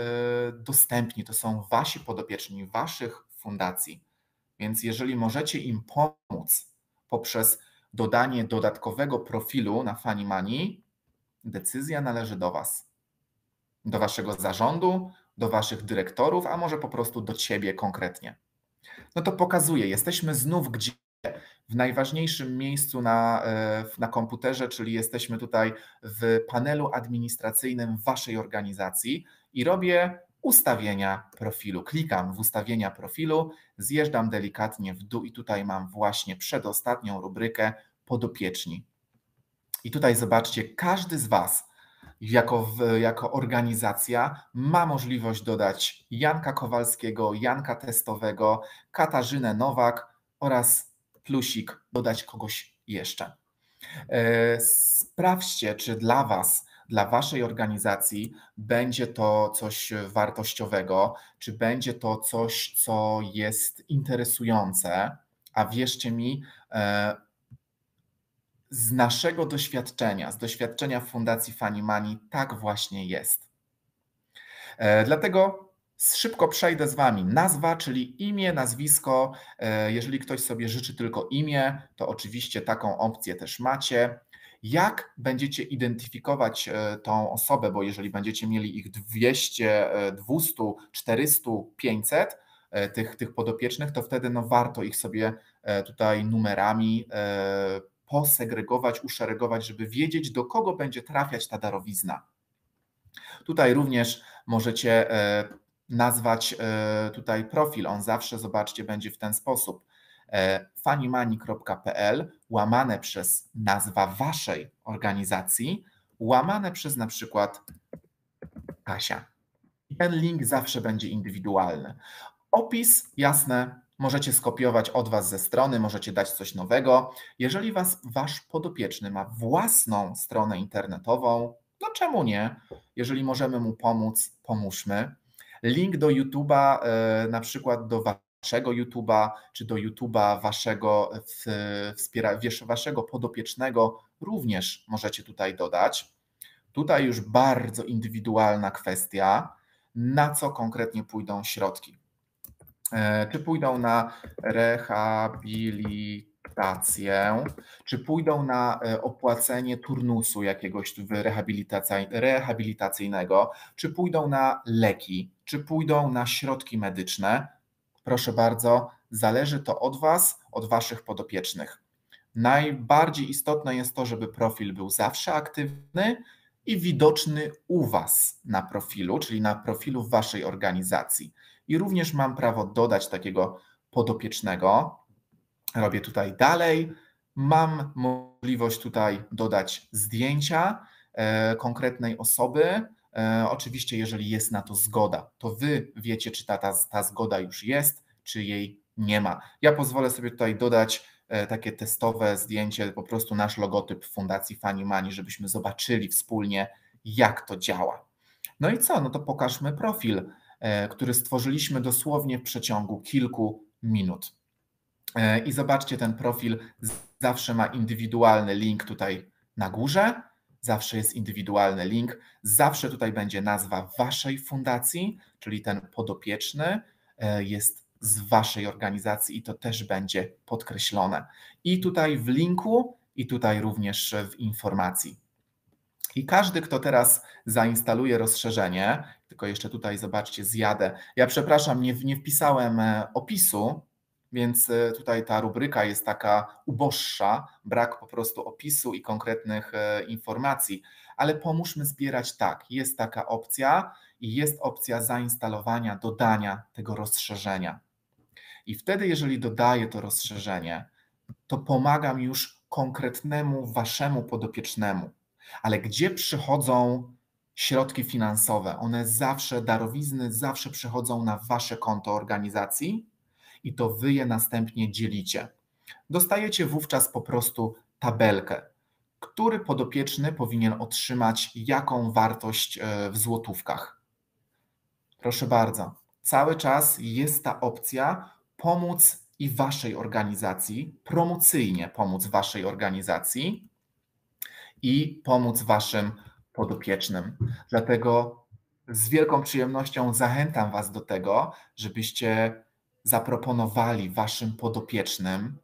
dostępni. To są Wasi podopieczni, Waszych fundacji. Więc jeżeli możecie im pomóc poprzez dodanie dodatkowego profilu na Fanimani, decyzja należy do Was. Do Waszego zarządu, do Waszych dyrektorów, a może po prostu do Ciebie konkretnie. No to pokazuje, jesteśmy znów gdzie? W najważniejszym miejscu na, e, na komputerze, czyli jesteśmy tutaj w panelu administracyjnym Waszej organizacji i robię ustawienia profilu. Klikam w ustawienia profilu, zjeżdżam delikatnie w dół i tutaj mam właśnie przedostatnią rubrykę podopieczni. I tutaj zobaczcie, każdy z Was jako, w, jako organizacja ma możliwość dodać Janka Kowalskiego, Janka Testowego, Katarzynę Nowak oraz plusik dodać kogoś jeszcze. E, sprawdźcie, czy dla Was dla Waszej organizacji będzie to coś wartościowego, czy będzie to coś, co jest interesujące, a wierzcie mi, e, z naszego doświadczenia, z doświadczenia Fundacji Fani Mani, tak właśnie jest. E, dlatego szybko przejdę z Wami. Nazwa, czyli imię, nazwisko. E, jeżeli ktoś sobie życzy tylko imię, to oczywiście taką opcję też macie jak będziecie identyfikować e, tą osobę, bo jeżeli będziecie mieli ich 200, 200, 400, 500 tych, tych podopiecznych, to wtedy no warto ich sobie e, tutaj numerami e, posegregować, uszeregować, żeby wiedzieć, do kogo będzie trafiać ta darowizna. Tutaj również możecie nazwać tutaj profil. On zawsze, zobaczcie, będzie w ten sposób. E, fanimani.pl łamane przez nazwa waszej organizacji, łamane przez na przykład Kasia. I ten link zawsze będzie indywidualny. Opis, jasne, możecie skopiować od was ze strony, możecie dać coś nowego. Jeżeli was, wasz podopieczny ma własną stronę internetową, no czemu nie? Jeżeli możemy mu pomóc, pomóżmy. Link do YouTube'a, e, na przykład do waszego YouTube'a, czy do YouTube'a waszego, wspiera, wiesz, waszego podopiecznego również możecie tutaj dodać. Tutaj już bardzo indywidualna kwestia, na co konkretnie pójdą środki. E, czy pójdą na rehabilitację, czy pójdą na e, opłacenie turnusu jakiegoś rehabilitacyjnego, czy pójdą na leki, czy pójdą na środki medyczne, proszę bardzo, zależy to od Was, od Waszych podopiecznych. Najbardziej istotne jest to, żeby profil był zawsze aktywny i widoczny u Was na profilu, czyli na profilu Waszej organizacji. I również mam prawo dodać takiego podopiecznego. Robię tutaj dalej. Mam możliwość tutaj dodać zdjęcia e, konkretnej osoby E, oczywiście, jeżeli jest na to zgoda, to wy wiecie, czy ta, ta, ta zgoda już jest, czy jej nie ma. Ja pozwolę sobie tutaj dodać e, takie testowe zdjęcie, po prostu nasz logotyp Fundacji Fani Mani, żebyśmy zobaczyli wspólnie, jak to działa. No i co? No to pokażmy profil, e, który stworzyliśmy dosłownie w przeciągu kilku minut. I zobaczcie, ten profil zawsze ma indywidualny link tutaj na górze zawsze jest indywidualny link, zawsze tutaj będzie nazwa waszej fundacji, czyli ten podopieczny e, jest z waszej organizacji i to też będzie podkreślone. I tutaj w linku, i tutaj również w informacji. I każdy, kto teraz zainstaluje rozszerzenie, tylko jeszcze tutaj zobaczcie, zjadę. Ja przepraszam, nie, nie wpisałem e, opisu, więc e, tutaj ta rubryka jest taka uboższa, brak po prostu opisu i konkretnych e, informacji, ale pomóżmy zbierać tak. Jest taka opcja i jest opcja zainstalowania, dodania tego rozszerzenia. I wtedy, jeżeli dodaję to rozszerzenie, to pomagam już konkretnemu waszemu podopiecznemu. Ale gdzie przychodzą środki finansowe? One zawsze, darowizny zawsze przychodzą na wasze konto organizacji i to wy je następnie dzielicie. Dostajecie wówczas po prostu tabelkę, który podopieczny powinien otrzymać jaką wartość e, w złotówkach. Proszę bardzo, cały czas jest ta opcja pomóc i waszej organizacji, promocyjnie pomóc waszej organizacji i pomóc waszym podopiecznym. Dlatego z wielką przyjemnością zachęcam was do tego, żebyście zaproponowali waszym podopiecznym,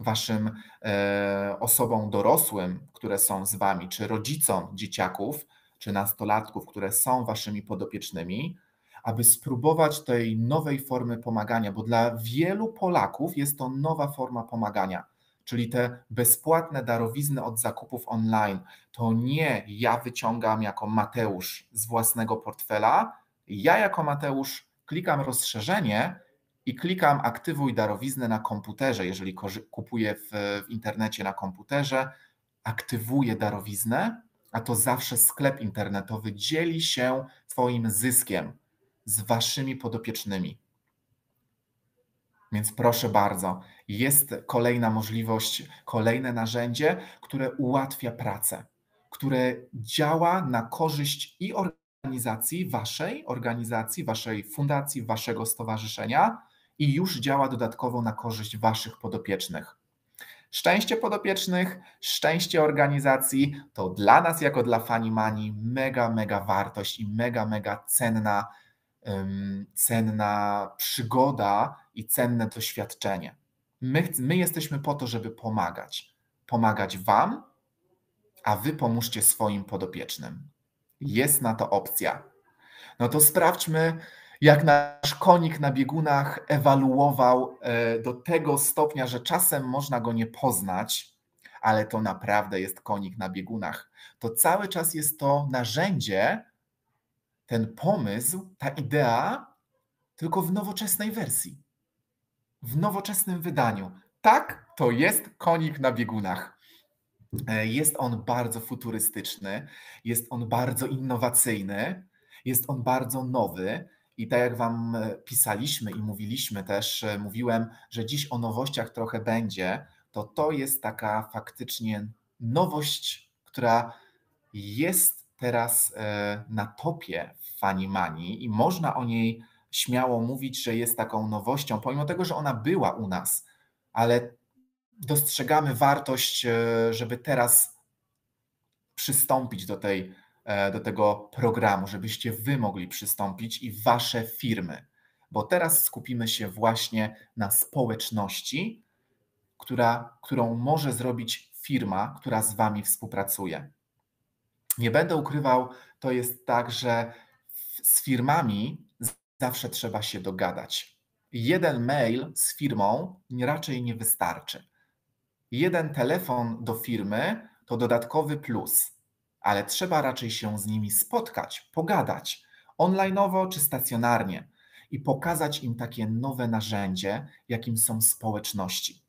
waszym e, osobom dorosłym, które są z wami, czy rodzicom dzieciaków, czy nastolatków, które są waszymi podopiecznymi, aby spróbować tej nowej formy pomagania, bo dla wielu Polaków jest to nowa forma pomagania, czyli te bezpłatne darowizny od zakupów online. To nie ja wyciągam jako Mateusz z własnego portfela, ja jako Mateusz klikam rozszerzenie i klikam aktywuj darowiznę na komputerze, jeżeli kupuję w, w internecie na komputerze, aktywuję darowiznę, a to zawsze sklep internetowy dzieli się Twoim zyskiem z Waszymi podopiecznymi. Więc proszę bardzo, jest kolejna możliwość, kolejne narzędzie, które ułatwia pracę, które działa na korzyść i organizacji, waszej organizacji, waszej fundacji, waszego stowarzyszenia, i już działa dodatkowo na korzyść Waszych podopiecznych. Szczęście podopiecznych, szczęście organizacji to dla nas, jako dla Fani Mani, mega, mega wartość i mega, mega cenna, um, cenna przygoda i cenne doświadczenie. My, my jesteśmy po to, żeby pomagać. Pomagać Wam, a Wy pomóżcie swoim podopiecznym. Jest na to opcja. No to sprawdźmy, jak nasz konik na biegunach ewaluował e, do tego stopnia, że czasem można go nie poznać, ale to naprawdę jest konik na biegunach. To cały czas jest to narzędzie, ten pomysł, ta idea, tylko w nowoczesnej wersji, w nowoczesnym wydaniu. Tak, to jest konik na biegunach. E, jest on bardzo futurystyczny, jest on bardzo innowacyjny, jest on bardzo nowy i tak jak Wam e, pisaliśmy i mówiliśmy też, e, mówiłem, że dziś o nowościach trochę będzie, to to jest taka faktycznie nowość, która jest teraz e, na topie w Fanimani i można o niej śmiało mówić, że jest taką nowością, pomimo tego, że ona była u nas, ale dostrzegamy wartość, żeby teraz przystąpić do tej E, do tego programu, żebyście wy mogli przystąpić i wasze firmy. Bo teraz skupimy się właśnie na społeczności, która, którą może zrobić firma, która z wami współpracuje. Nie będę ukrywał, to jest tak, że z firmami zawsze trzeba się dogadać. Jeden mail z firmą raczej nie wystarczy. Jeden telefon do firmy to dodatkowy plus ale trzeba raczej się z nimi spotkać, pogadać onlineowo czy stacjonarnie i pokazać im takie nowe narzędzie, jakim są społeczności.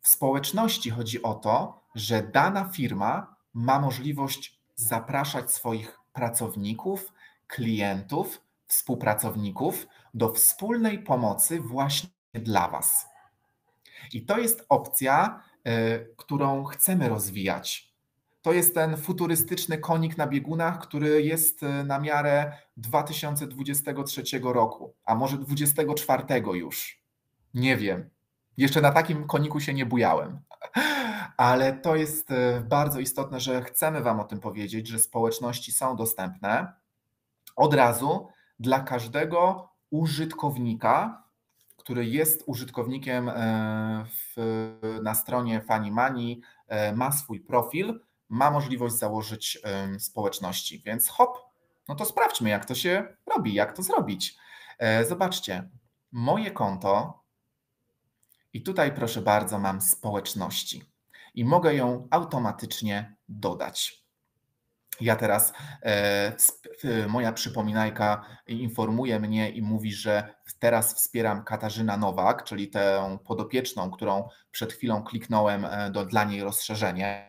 W społeczności chodzi o to, że dana firma ma możliwość zapraszać swoich pracowników, klientów, współpracowników do wspólnej pomocy właśnie dla Was. I to jest opcja, y, którą chcemy rozwijać to jest ten futurystyczny konik na biegunach, który jest e, na miarę 2023 roku, a może 2024 już. Nie wiem. Jeszcze na takim koniku się nie bujałem. Ale to jest e, bardzo istotne, że chcemy Wam o tym powiedzieć, że społeczności są dostępne od razu dla każdego użytkownika, który jest użytkownikiem e, w, na stronie Mani, ma swój profil, ma możliwość założyć społeczności. Więc hop, no to sprawdźmy, jak to się robi, jak to zrobić. E, zobaczcie, moje konto i tutaj proszę bardzo mam społeczności i mogę ją automatycznie dodać. Ja teraz, e, moja przypominajka informuje mnie i mówi, że teraz wspieram Katarzyna Nowak, czyli tę podopieczną, którą przed chwilą kliknąłem e, do, dla niej rozszerzenie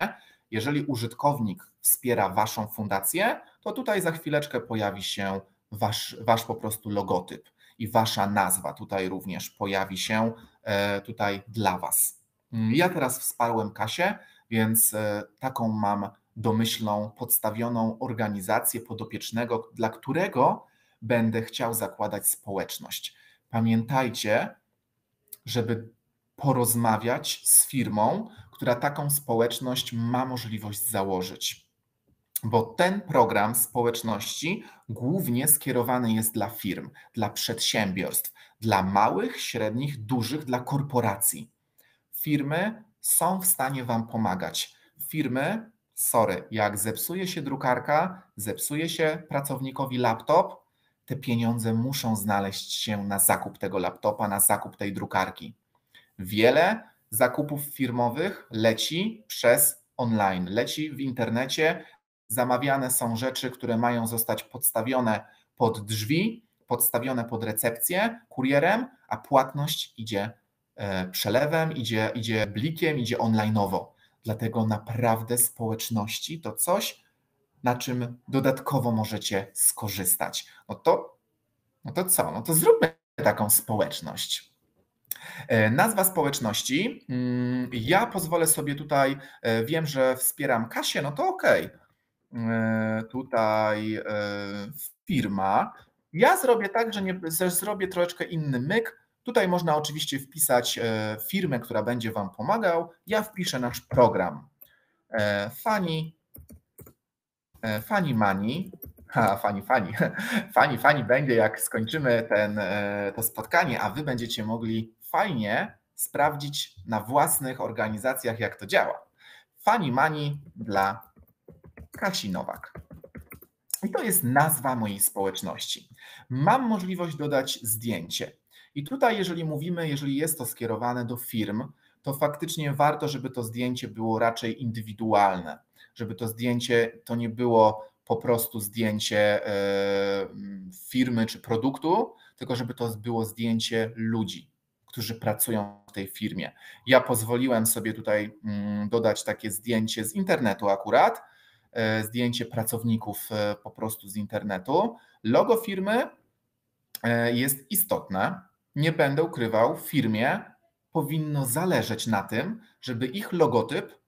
jeżeli użytkownik wspiera Waszą fundację, to tutaj za chwileczkę pojawi się Wasz, wasz po prostu logotyp i Wasza nazwa tutaj również pojawi się e, tutaj dla Was. Mm, ja teraz wsparłem Kasię, więc e, taką mam domyślną, podstawioną organizację podopiecznego, dla którego będę chciał zakładać społeczność. Pamiętajcie, żeby porozmawiać z firmą, która taką społeczność ma możliwość założyć. Bo ten program społeczności głównie skierowany jest dla firm, dla przedsiębiorstw, dla małych, średnich, dużych, dla korporacji. Firmy są w stanie Wam pomagać. Firmy, sorry, jak zepsuje się drukarka, zepsuje się pracownikowi laptop, te pieniądze muszą znaleźć się na zakup tego laptopa, na zakup tej drukarki. Wiele zakupów firmowych leci przez online, leci w internecie. Zamawiane są rzeczy, które mają zostać podstawione pod drzwi, podstawione pod recepcję kurierem, a płatność idzie e, przelewem, idzie, idzie blikiem, idzie onlineowo. Dlatego naprawdę społeczności to coś, na czym dodatkowo możecie skorzystać. No to, no to co? No to zróbmy taką społeczność. E, nazwa społeczności. Mm, ja pozwolę sobie tutaj, e, wiem, że wspieram Kasię, no to okej. Okay. E, tutaj firma. Ja zrobię tak, że nie, zrobię troszeczkę inny myk. Tutaj można oczywiście wpisać firmę, która będzie Wam pomagał. Ja wpiszę nasz program. Fani, Fani Mani. Ha, fani, fani. Fani, fani będzie, jak skończymy ten, to spotkanie, a Wy będziecie mogli fajnie sprawdzić na własnych organizacjach, jak to działa. Fani Mani dla Kasi Nowak. I to jest nazwa mojej społeczności. Mam możliwość dodać zdjęcie. I tutaj, jeżeli mówimy, jeżeli jest to skierowane do firm, to faktycznie warto, żeby to zdjęcie było raczej indywidualne, żeby to zdjęcie to nie było po prostu zdjęcie e, firmy czy produktu, tylko żeby to było zdjęcie ludzi, którzy pracują w tej firmie. Ja pozwoliłem sobie tutaj mm, dodać takie zdjęcie z internetu akurat, e, zdjęcie pracowników e, po prostu z internetu. Logo firmy e, jest istotne. Nie będę ukrywał, firmie powinno zależeć na tym, żeby ich logotyp,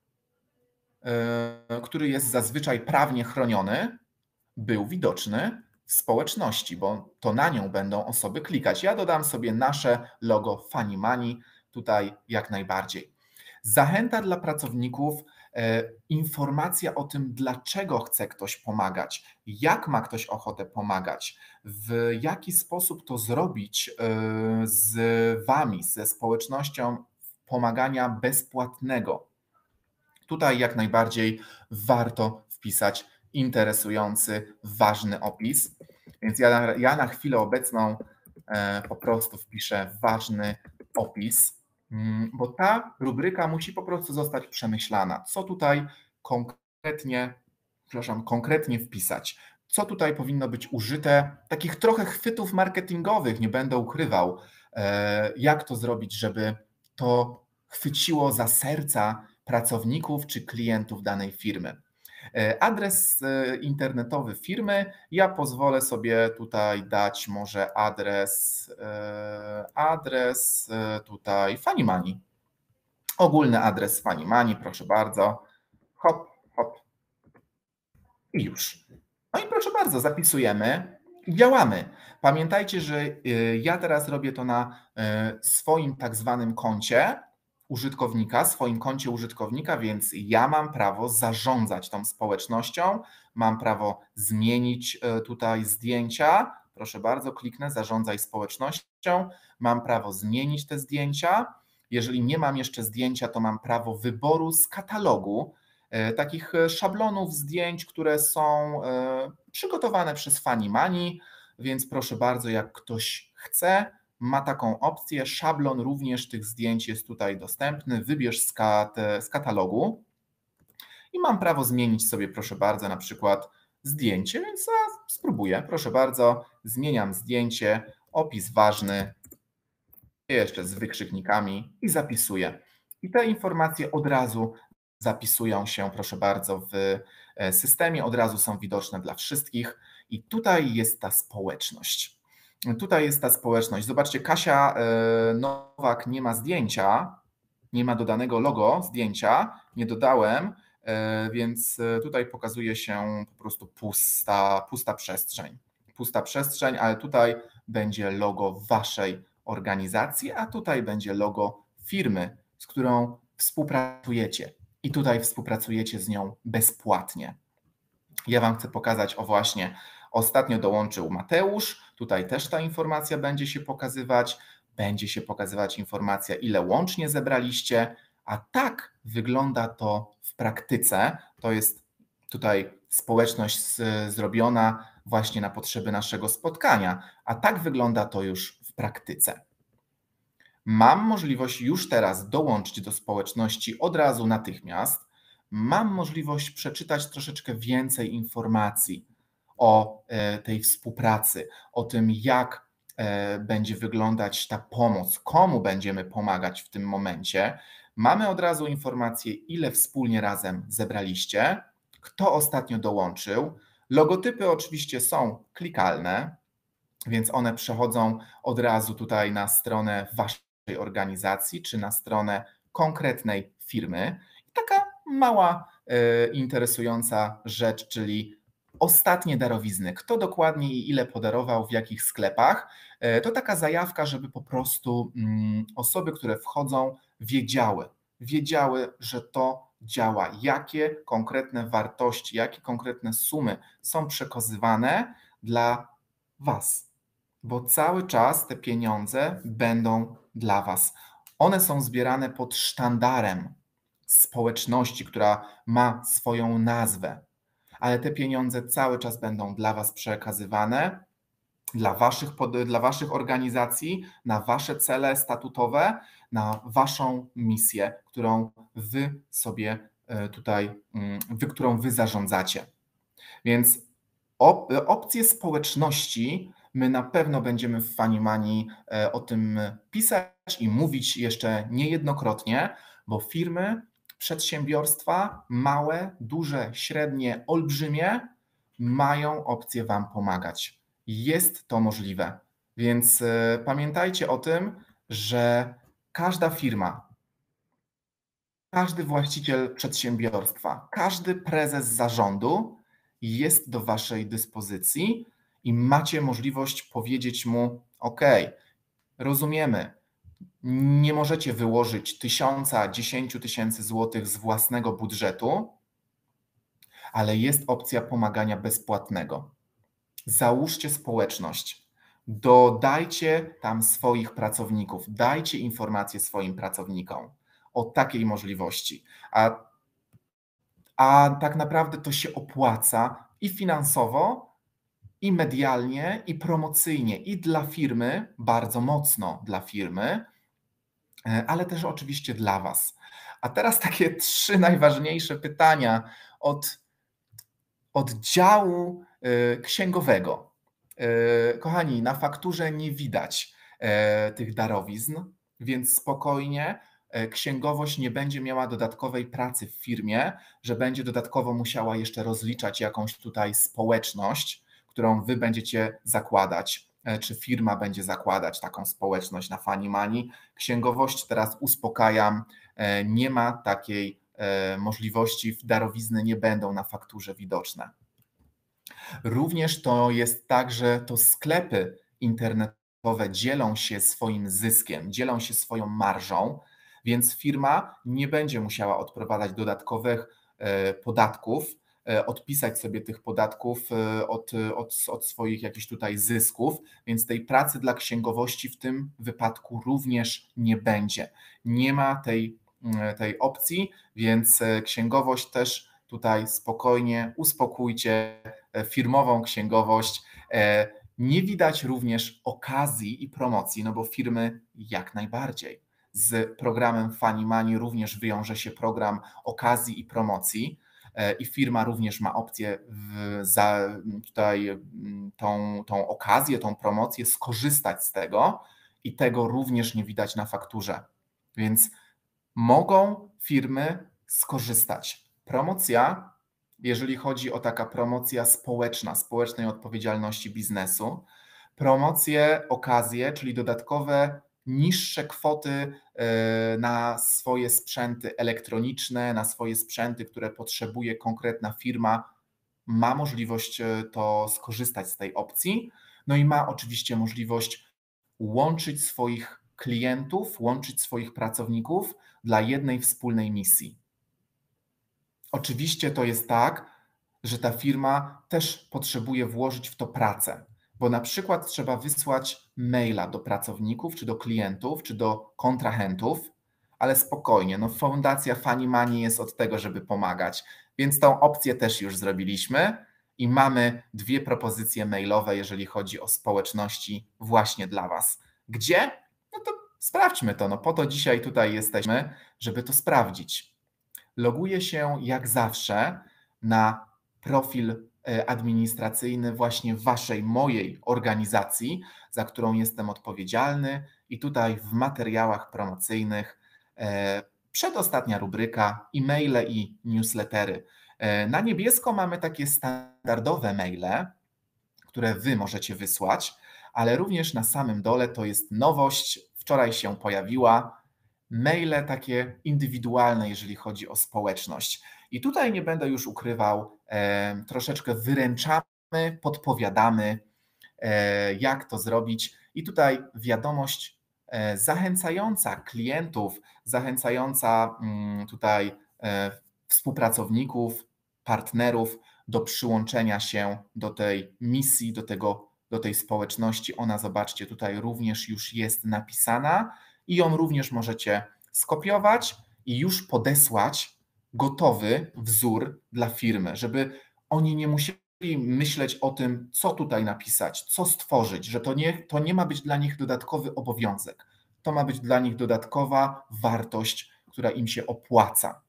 który jest zazwyczaj prawnie chroniony, był widoczny społeczności, bo to na nią będą osoby klikać. Ja dodam sobie nasze logo Fanimani tutaj jak najbardziej. Zachęta dla pracowników, e, informacja o tym, dlaczego chce ktoś pomagać, jak ma ktoś ochotę pomagać, w jaki sposób to zrobić e, z Wami, ze społecznością pomagania bezpłatnego. Tutaj jak najbardziej warto wpisać interesujący, ważny opis. Więc ja, na, ja na chwilę obecną e, po prostu wpiszę ważny opis, mm, bo ta rubryka musi po prostu zostać przemyślana. Co tutaj konkretnie, przepraszam, konkretnie wpisać? Co tutaj powinno być użyte? Takich trochę chwytów marketingowych, nie będę ukrywał, e, jak to zrobić, żeby to chwyciło za serca pracowników czy klientów danej firmy. E, adres e, internetowy firmy, ja pozwolę sobie tutaj dać może adres, e, adres tutaj Fani Mani. Ogólny adres Fani Mani. proszę bardzo. Hop, hop. I już. No i proszę bardzo, zapisujemy działamy. Pamiętajcie, że ja teraz robię to na swoim tak zwanym koncie, użytkownika, swoim koncie użytkownika, więc ja mam prawo zarządzać tą społecznością, mam prawo zmienić e, tutaj zdjęcia. Proszę bardzo, kliknę zarządzaj społecznością. Mam prawo zmienić te zdjęcia. Jeżeli nie mam jeszcze zdjęcia, to mam prawo wyboru z katalogu e, takich e, szablonów zdjęć, które są przygotowane przez fani mani, więc proszę bardzo, jak ktoś chce, ma taką opcję. Szablon również tych zdjęć jest tutaj dostępny. Wybierz z, kat z katalogu i mam prawo zmienić sobie, proszę bardzo, na przykład zdjęcie, więc ja spróbuję. Proszę bardzo, zmieniam zdjęcie, opis ważny, jeszcze z wykrzyknikami i zapisuję. I te informacje od razu zapisują się, proszę bardzo, w e, systemie, od razu są widoczne dla wszystkich. I tutaj jest ta społeczność. Tutaj jest ta społeczność. Zobaczcie, Kasia e, Nowak nie ma zdjęcia, nie ma dodanego logo zdjęcia, nie dodałem, e, więc e, tutaj pokazuje się po prostu pusta, pusta przestrzeń. Pusta przestrzeń, ale tutaj będzie logo waszej organizacji, a tutaj będzie logo firmy, z którą współpracujecie. I tutaj współpracujecie z nią bezpłatnie. Ja Wam chcę pokazać o właśnie Ostatnio dołączył Mateusz, tutaj też ta informacja będzie się pokazywać. Będzie się pokazywać informacja, ile łącznie zebraliście, a tak wygląda to w praktyce. To jest tutaj społeczność zrobiona właśnie na potrzeby naszego spotkania, a tak wygląda to już w praktyce. Mam możliwość już teraz dołączyć do społeczności od razu natychmiast. Mam możliwość przeczytać troszeczkę więcej informacji o e, tej współpracy, o tym, jak e, będzie wyglądać ta pomoc, komu będziemy pomagać w tym momencie. Mamy od razu informację, ile wspólnie razem zebraliście, kto ostatnio dołączył. Logotypy oczywiście są klikalne, więc one przechodzą od razu tutaj na stronę waszej organizacji czy na stronę konkretnej firmy. Taka mała, e, interesująca rzecz, czyli ostatnie darowizny, kto dokładnie i ile podarował, w jakich sklepach. E, to taka zajawka, żeby po prostu mm, osoby, które wchodzą, wiedziały, wiedziały, że to działa, jakie konkretne wartości, jakie konkretne sumy są przekazywane dla Was, bo cały czas te pieniądze będą dla Was. One są zbierane pod sztandarem społeczności, która ma swoją nazwę ale te pieniądze cały czas będą dla Was przekazywane, dla waszych, dla waszych organizacji, na Wasze cele statutowe, na Waszą misję, którą Wy sobie e, tutaj, mm, wy, którą Wy zarządzacie. Więc op opcje społeczności My na pewno będziemy w Fanimani e, o tym pisać i mówić jeszcze niejednokrotnie, bo firmy Przedsiębiorstwa małe, duże, średnie, olbrzymie mają opcję Wam pomagać. Jest to możliwe. Więc e, pamiętajcie o tym, że każda firma, każdy właściciel przedsiębiorstwa, każdy prezes zarządu jest do Waszej dyspozycji i macie możliwość powiedzieć mu: OK, rozumiemy, nie możecie wyłożyć tysiąca, dziesięciu tysięcy złotych z własnego budżetu, ale jest opcja pomagania bezpłatnego. Załóżcie społeczność. Dodajcie tam swoich pracowników, dajcie informacje swoim pracownikom o takiej możliwości. A, a tak naprawdę to się opłaca i finansowo, i medialnie, i promocyjnie, i dla firmy, bardzo mocno dla firmy, E, ale też oczywiście dla Was. A teraz takie trzy najważniejsze pytania od oddziału e, księgowego. E, kochani, na fakturze nie widać tych darowizn, więc spokojnie księgowość nie będzie miała dodatkowej pracy w firmie, że będzie dodatkowo musiała jeszcze rozliczać jakąś tutaj społeczność, którą wy będziecie zakładać E, czy firma będzie zakładać taką społeczność na Fanimani. Księgowość teraz uspokajam, e, nie ma takiej e, możliwości, darowizny nie będą na fakturze widoczne. Również to jest tak, że to sklepy internetowe dzielą się swoim zyskiem, dzielą się swoją marżą, więc firma nie będzie musiała odprowadzać dodatkowych podatków E, odpisać sobie tych podatków e, od, od, od swoich jakichś tutaj zysków, więc tej pracy dla księgowości w tym wypadku również nie będzie. Nie ma tej, tej opcji, więc e, księgowość też tutaj spokojnie uspokójcie firmową księgowość. Nie widać również okazji i promocji, no bo firmy jak najbardziej. Z programem Funny Mani również wyjąże się program okazji i promocji. E, i firma również ma opcję za tutaj tą, tą okazję, tą promocję skorzystać z tego i tego również nie widać na fakturze. Więc mogą firmy skorzystać. Promocja, jeżeli chodzi o taka promocja społeczna, społecznej odpowiedzialności biznesu, promocje, okazje, czyli dodatkowe niższe kwoty e, na swoje sprzęty elektroniczne, na swoje sprzęty, które potrzebuje konkretna firma, ma możliwość e, to skorzystać z tej opcji. No i ma oczywiście możliwość łączyć swoich klientów, łączyć swoich pracowników dla jednej wspólnej misji. Oczywiście to jest tak, że ta firma też potrzebuje włożyć w to pracę bo na przykład trzeba wysłać maila do pracowników, czy do klientów, czy do kontrahentów, ale spokojnie, no fundacja Fani Mani jest od tego, żeby pomagać, więc tą opcję też już zrobiliśmy i mamy dwie propozycje mailowe, jeżeli chodzi o społeczności właśnie dla Was. Gdzie? No to sprawdźmy to, no po to dzisiaj tutaj jesteśmy, żeby to sprawdzić. Loguję się jak zawsze na profil E, administracyjny właśnie waszej, mojej organizacji, za którą jestem odpowiedzialny. I tutaj w materiałach promocyjnych e, przedostatnia rubryka e-maile i newslettery. E, na niebiesko mamy takie standardowe maile, które wy możecie wysłać, ale również na samym dole to jest nowość. Wczoraj się pojawiła maile takie indywidualne, jeżeli chodzi o społeczność. I tutaj nie będę już ukrywał, e, troszeczkę wyręczamy, podpowiadamy, e, jak to zrobić. I tutaj wiadomość e, zachęcająca klientów, zachęcająca mm, tutaj współpracowników, partnerów do przyłączenia się do tej misji, do, tego, do tej społeczności. Ona, zobaczcie, tutaj również już jest napisana i ją również możecie skopiować i już podesłać gotowy wzór dla firmy, żeby oni nie musieli myśleć o tym, co tutaj napisać, co stworzyć, że to nie, to nie ma być dla nich dodatkowy obowiązek, to ma być dla nich dodatkowa wartość, która im się opłaca.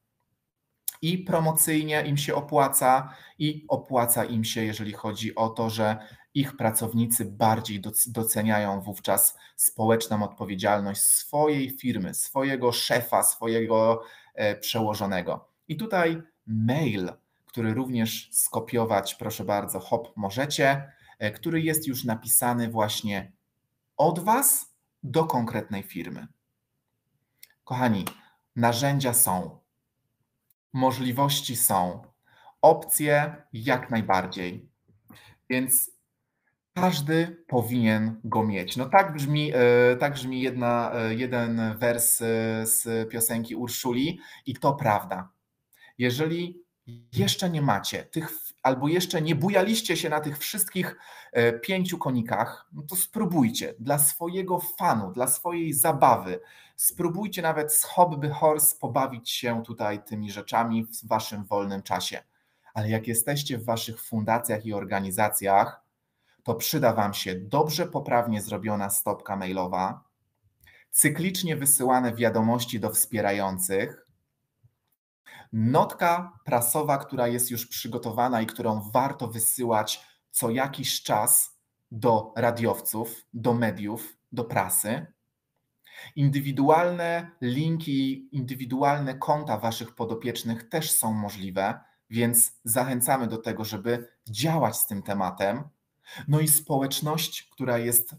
I promocyjnie im się opłaca, i opłaca im się, jeżeli chodzi o to, że ich pracownicy bardziej doceniają wówczas społeczną odpowiedzialność swojej firmy, swojego szefa, swojego e, przełożonego. I tutaj mail, który również skopiować, proszę bardzo, hop, możecie, e, który jest już napisany właśnie od Was do konkretnej firmy. Kochani, narzędzia są, możliwości są, opcje jak najbardziej. Więc każdy powinien go mieć. No tak brzmi, e, tak brzmi jedna, e, jeden wers z piosenki Urszuli i to prawda jeżeli jeszcze nie macie tych, albo jeszcze nie bujaliście się na tych wszystkich e, pięciu konikach, no to spróbujcie dla swojego fanu, dla swojej zabawy. Spróbujcie nawet z hobby horse pobawić się tutaj tymi rzeczami w waszym wolnym czasie. Ale jak jesteście w waszych fundacjach i organizacjach, to przyda wam się dobrze, poprawnie zrobiona stopka mailowa, cyklicznie wysyłane wiadomości do wspierających, Notka prasowa, która jest już przygotowana i którą warto wysyłać co jakiś czas do radiowców, do mediów, do prasy. Indywidualne linki, indywidualne konta waszych podopiecznych też są możliwe, więc zachęcamy do tego, żeby działać z tym tematem. No i społeczność, która jest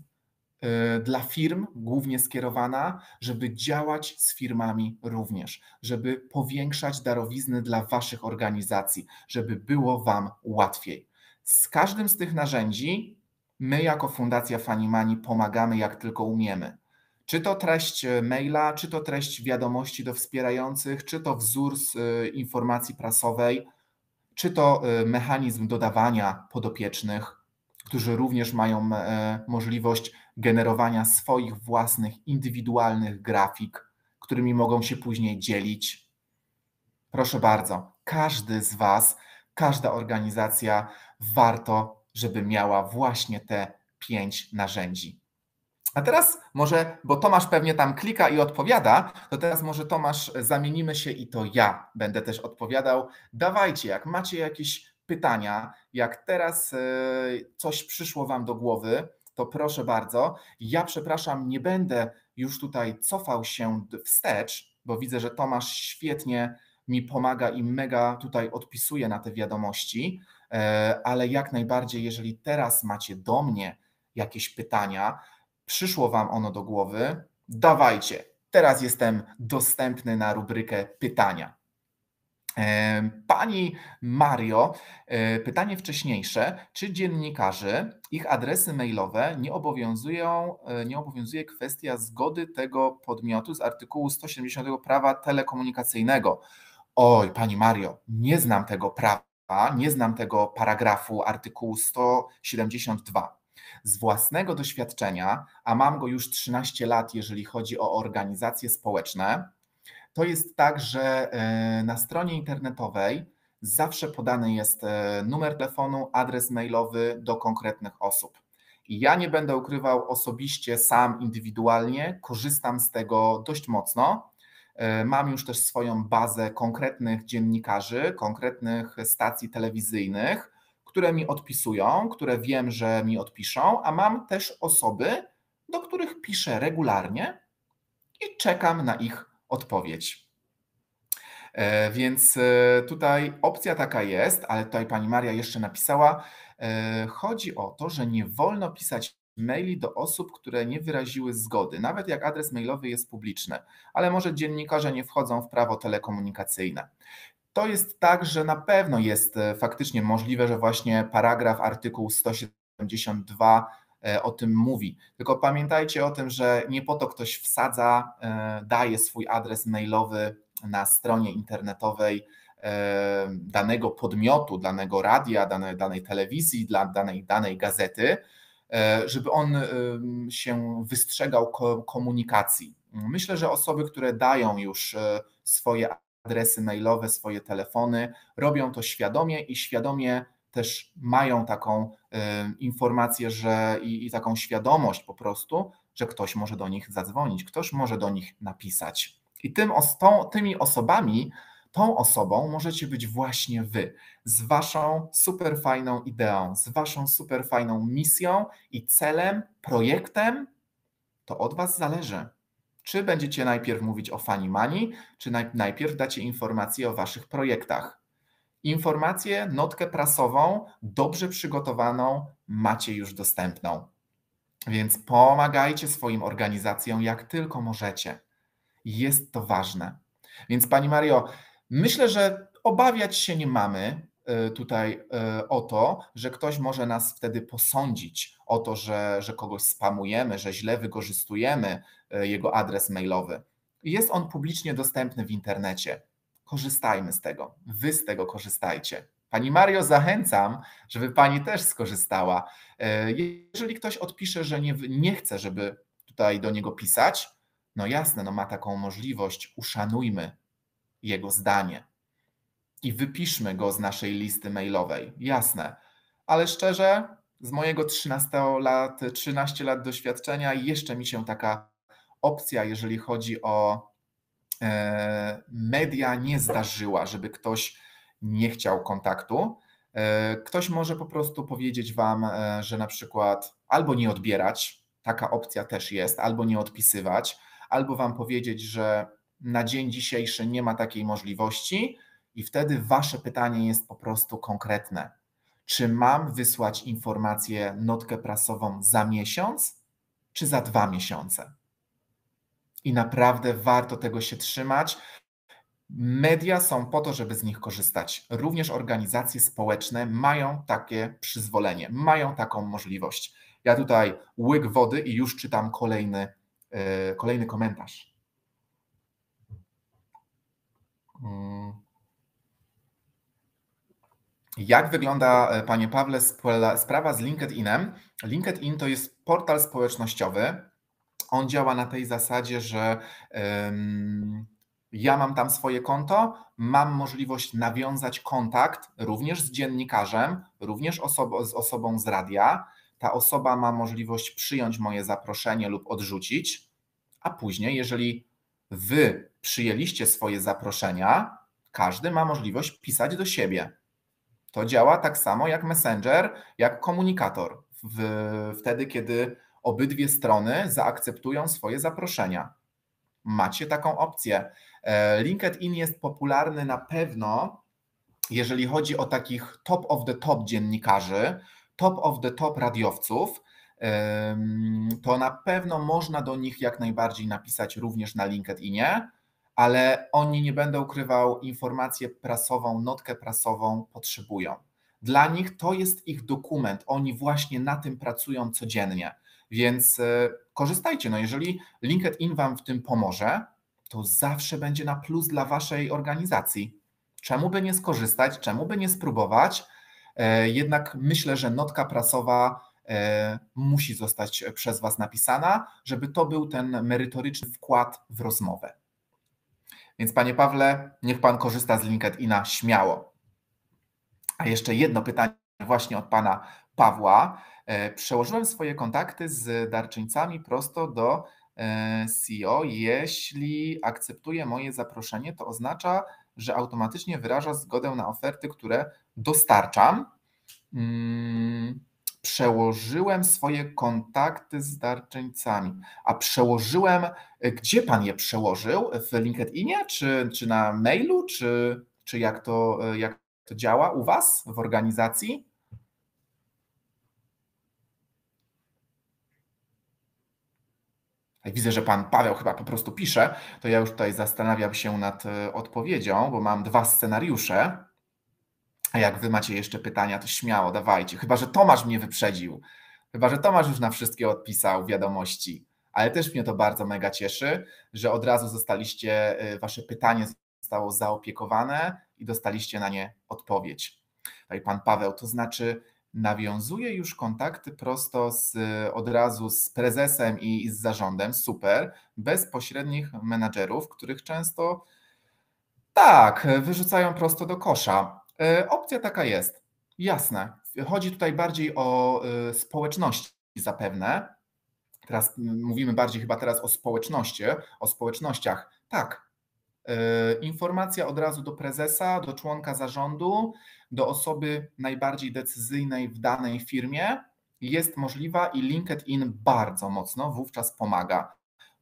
E, dla firm głównie skierowana, żeby działać z firmami również, żeby powiększać darowizny dla Waszych organizacji, żeby było Wam łatwiej. Z każdym z tych narzędzi my jako Fundacja Fanimani pomagamy jak tylko umiemy. Czy to treść e, maila, czy to treść wiadomości do wspierających, czy to wzór z e, informacji prasowej, czy to mechanizm dodawania podopiecznych, którzy również mają możliwość generowania swoich własnych, indywidualnych grafik, którymi mogą się później dzielić. Proszę bardzo, każdy z Was, każda organizacja warto, żeby miała właśnie te pięć narzędzi. A teraz może, bo Tomasz pewnie tam klika i odpowiada, to teraz może Tomasz zamienimy się i to ja będę też odpowiadał. Dawajcie, jak macie jakieś pytania, jak teraz e, coś przyszło Wam do głowy, to proszę bardzo. Ja przepraszam, nie będę już tutaj cofał się wstecz, bo widzę, że Tomasz świetnie mi pomaga i mega tutaj odpisuje na te wiadomości, e, ale jak najbardziej, jeżeli teraz macie do mnie jakieś pytania, przyszło Wam ono do głowy, dawajcie. Teraz jestem dostępny na rubrykę pytania. E, pani Mario, e, pytanie wcześniejsze. Czy dziennikarzy, ich adresy mailowe nie obowiązują, e, nie obowiązuje kwestia zgody tego podmiotu z artykułu 170 prawa telekomunikacyjnego? Oj, Pani Mario, nie znam tego prawa, nie znam tego paragrafu artykułu 172. Z własnego doświadczenia, a mam go już 13 lat, jeżeli chodzi o organizacje społeczne, to jest tak, że e, na stronie internetowej zawsze podany jest e, numer telefonu, adres mailowy do konkretnych osób. I ja nie będę ukrywał osobiście, sam indywidualnie, korzystam z tego dość mocno. E, mam już też swoją bazę konkretnych dziennikarzy, konkretnych stacji telewizyjnych, które mi odpisują, które wiem, że mi odpiszą, a mam też osoby, do których piszę regularnie i czekam na ich odpowiedź. E, więc e, tutaj opcja taka jest, ale tutaj pani Maria jeszcze napisała, e, chodzi o to, że nie wolno pisać maili do osób, które nie wyraziły zgody, nawet jak adres mailowy jest publiczny, ale może dziennikarze nie wchodzą w prawo telekomunikacyjne. To jest tak, że na pewno jest faktycznie możliwe, że właśnie paragraf artykuł 172 E, o tym mówi. Tylko pamiętajcie o tym, że nie po to ktoś wsadza, e, daje swój adres mailowy na stronie internetowej e, danego podmiotu, danego radia, danej, danej telewizji, dla danej, danej gazety, żeby on się wystrzegał komunikacji. Myślę, że osoby, które dają już swoje adresy mailowe, swoje telefony, robią to świadomie i świadomie też mają taką y, informację, że i, i taką świadomość po prostu, że ktoś może do nich zadzwonić, ktoś może do nich napisać. I tym, tą, tymi osobami, tą osobą możecie być właśnie wy, z waszą superfajną ideą, z waszą superfajną misją i celem, projektem. To od was zależy. Czy będziecie najpierw mówić o fani mani, czy najpierw dacie informacje o waszych projektach. Informację, notkę prasową, dobrze przygotowaną, macie już dostępną. Więc pomagajcie swoim organizacjom jak tylko możecie. Jest to ważne. Więc Pani Mario, myślę, że obawiać się nie mamy e, tutaj e, o to, że ktoś może nas wtedy posądzić o to, że, że kogoś spamujemy, że źle wykorzystujemy e, jego adres mailowy. Jest on publicznie dostępny w internecie korzystajmy z tego. Wy z tego korzystajcie. Pani Mario, zachęcam, żeby pani też skorzystała. E, jeżeli ktoś odpisze, że nie, nie chce, żeby tutaj do niego pisać, no jasne, no ma taką możliwość, uszanujmy jego zdanie i wypiszmy go z naszej listy mailowej. Jasne, ale szczerze, z mojego 13 lat, 13 lat doświadczenia jeszcze mi się taka opcja, jeżeli chodzi o E, media nie zdarzyła, żeby ktoś nie chciał kontaktu. E, ktoś może po prostu powiedzieć Wam, e, że na przykład albo nie odbierać, taka opcja też jest, albo nie odpisywać, albo Wam powiedzieć, że na dzień dzisiejszy nie ma takiej możliwości, i wtedy Wasze pytanie jest po prostu konkretne. Czy mam wysłać informację, notkę prasową za miesiąc, czy za dwa miesiące? i naprawdę warto tego się trzymać. Media są po to, żeby z nich korzystać. Również organizacje społeczne mają takie przyzwolenie, mają taką możliwość. Ja tutaj łyk wody i już czytam kolejny, yy, kolejny komentarz. Mm. Jak wygląda, e, panie Pawle, sprawa z LinkedInem? LinkedIn to jest portal społecznościowy, on działa na tej zasadzie, że ja mam tam swoje konto, mam możliwość nawiązać kontakt również z dziennikarzem, również osobo, z osobą z radia. Ta osoba ma możliwość przyjąć moje zaproszenie lub odrzucić, a później, jeżeli wy przyjęliście swoje zaproszenia, każdy ma możliwość pisać do siebie. To działa tak samo jak Messenger, jak komunikator. W, wtedy, kiedy obydwie strony zaakceptują swoje zaproszenia. Macie taką opcję. E, LinkedIn jest popularny na pewno, jeżeli chodzi o takich top of the top dziennikarzy, top of the top radiowców, to na pewno można do nich jak najbardziej napisać również na LinkedInie, ale oni nie będą ukrywał informację prasową, notkę prasową potrzebują. Dla nich to jest ich dokument, oni właśnie na tym pracują codziennie. Więc e, korzystajcie. No jeżeli LinkedIn Wam w tym pomoże, to zawsze będzie na plus dla Waszej organizacji. Czemu by nie skorzystać, czemu by nie spróbować? E, jednak myślę, że notka prasowa e, musi zostać przez Was napisana, żeby to był ten merytoryczny wkład w rozmowę. Więc Panie Pawle, niech Pan korzysta z LinkedIna śmiało. A jeszcze jedno pytanie właśnie od Pana Pawła. E, przełożyłem swoje kontakty z darczyńcami prosto do e, CEO. Jeśli akceptuje moje zaproszenie, to oznacza, że automatycznie wyraża zgodę na oferty, które dostarczam. Mm, przełożyłem swoje kontakty z darczyńcami. A przełożyłem, e, gdzie pan je przełożył? W LinkedInie, czy, czy na mailu, czy, czy jak, to, jak to działa u was w organizacji? Jak widzę, że pan Paweł chyba po prostu pisze, to ja już tutaj zastanawiam się nad e, odpowiedzią, bo mam dwa scenariusze. A jak wy macie jeszcze pytania, to śmiało dawajcie. Chyba, że Tomasz mnie wyprzedził. Chyba, że Tomasz już na wszystkie odpisał wiadomości. Ale też mnie to bardzo mega cieszy, że od razu zostaliście, e, wasze pytanie zostało zaopiekowane i dostaliście na nie odpowiedź. Tutaj pan Paweł, to znaczy nawiązuje już kontakty prosto z, od razu z prezesem i, i z zarządem, super, bez pośrednich menadżerów, których często tak, wyrzucają prosto do kosza. E, opcja taka jest, jasne. Chodzi tutaj bardziej o e, społeczności zapewne. Teraz mówimy bardziej chyba teraz o społeczności, o społecznościach. Tak, e, informacja od razu do prezesa, do członka zarządu, do osoby najbardziej decyzyjnej w danej firmie jest możliwa i LinkedIn bardzo mocno wówczas pomaga,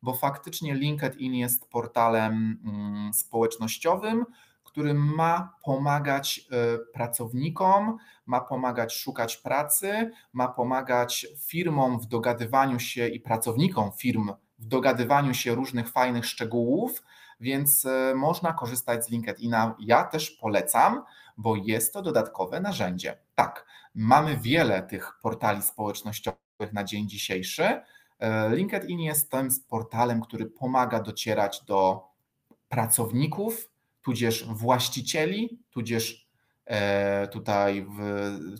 bo faktycznie LinkedIn jest portalem mm, społecznościowym, który ma pomagać e, pracownikom, ma pomagać szukać pracy, ma pomagać firmom w dogadywaniu się i pracownikom firm w dogadywaniu się różnych fajnych szczegółów, więc e, można korzystać z LinkedIna. Ja też polecam bo jest to dodatkowe narzędzie. Tak, mamy wiele tych portali społecznościowych na dzień dzisiejszy. E, LinkedIn jest tym portalem, który pomaga docierać do pracowników, tudzież właścicieli, tudzież e, tutaj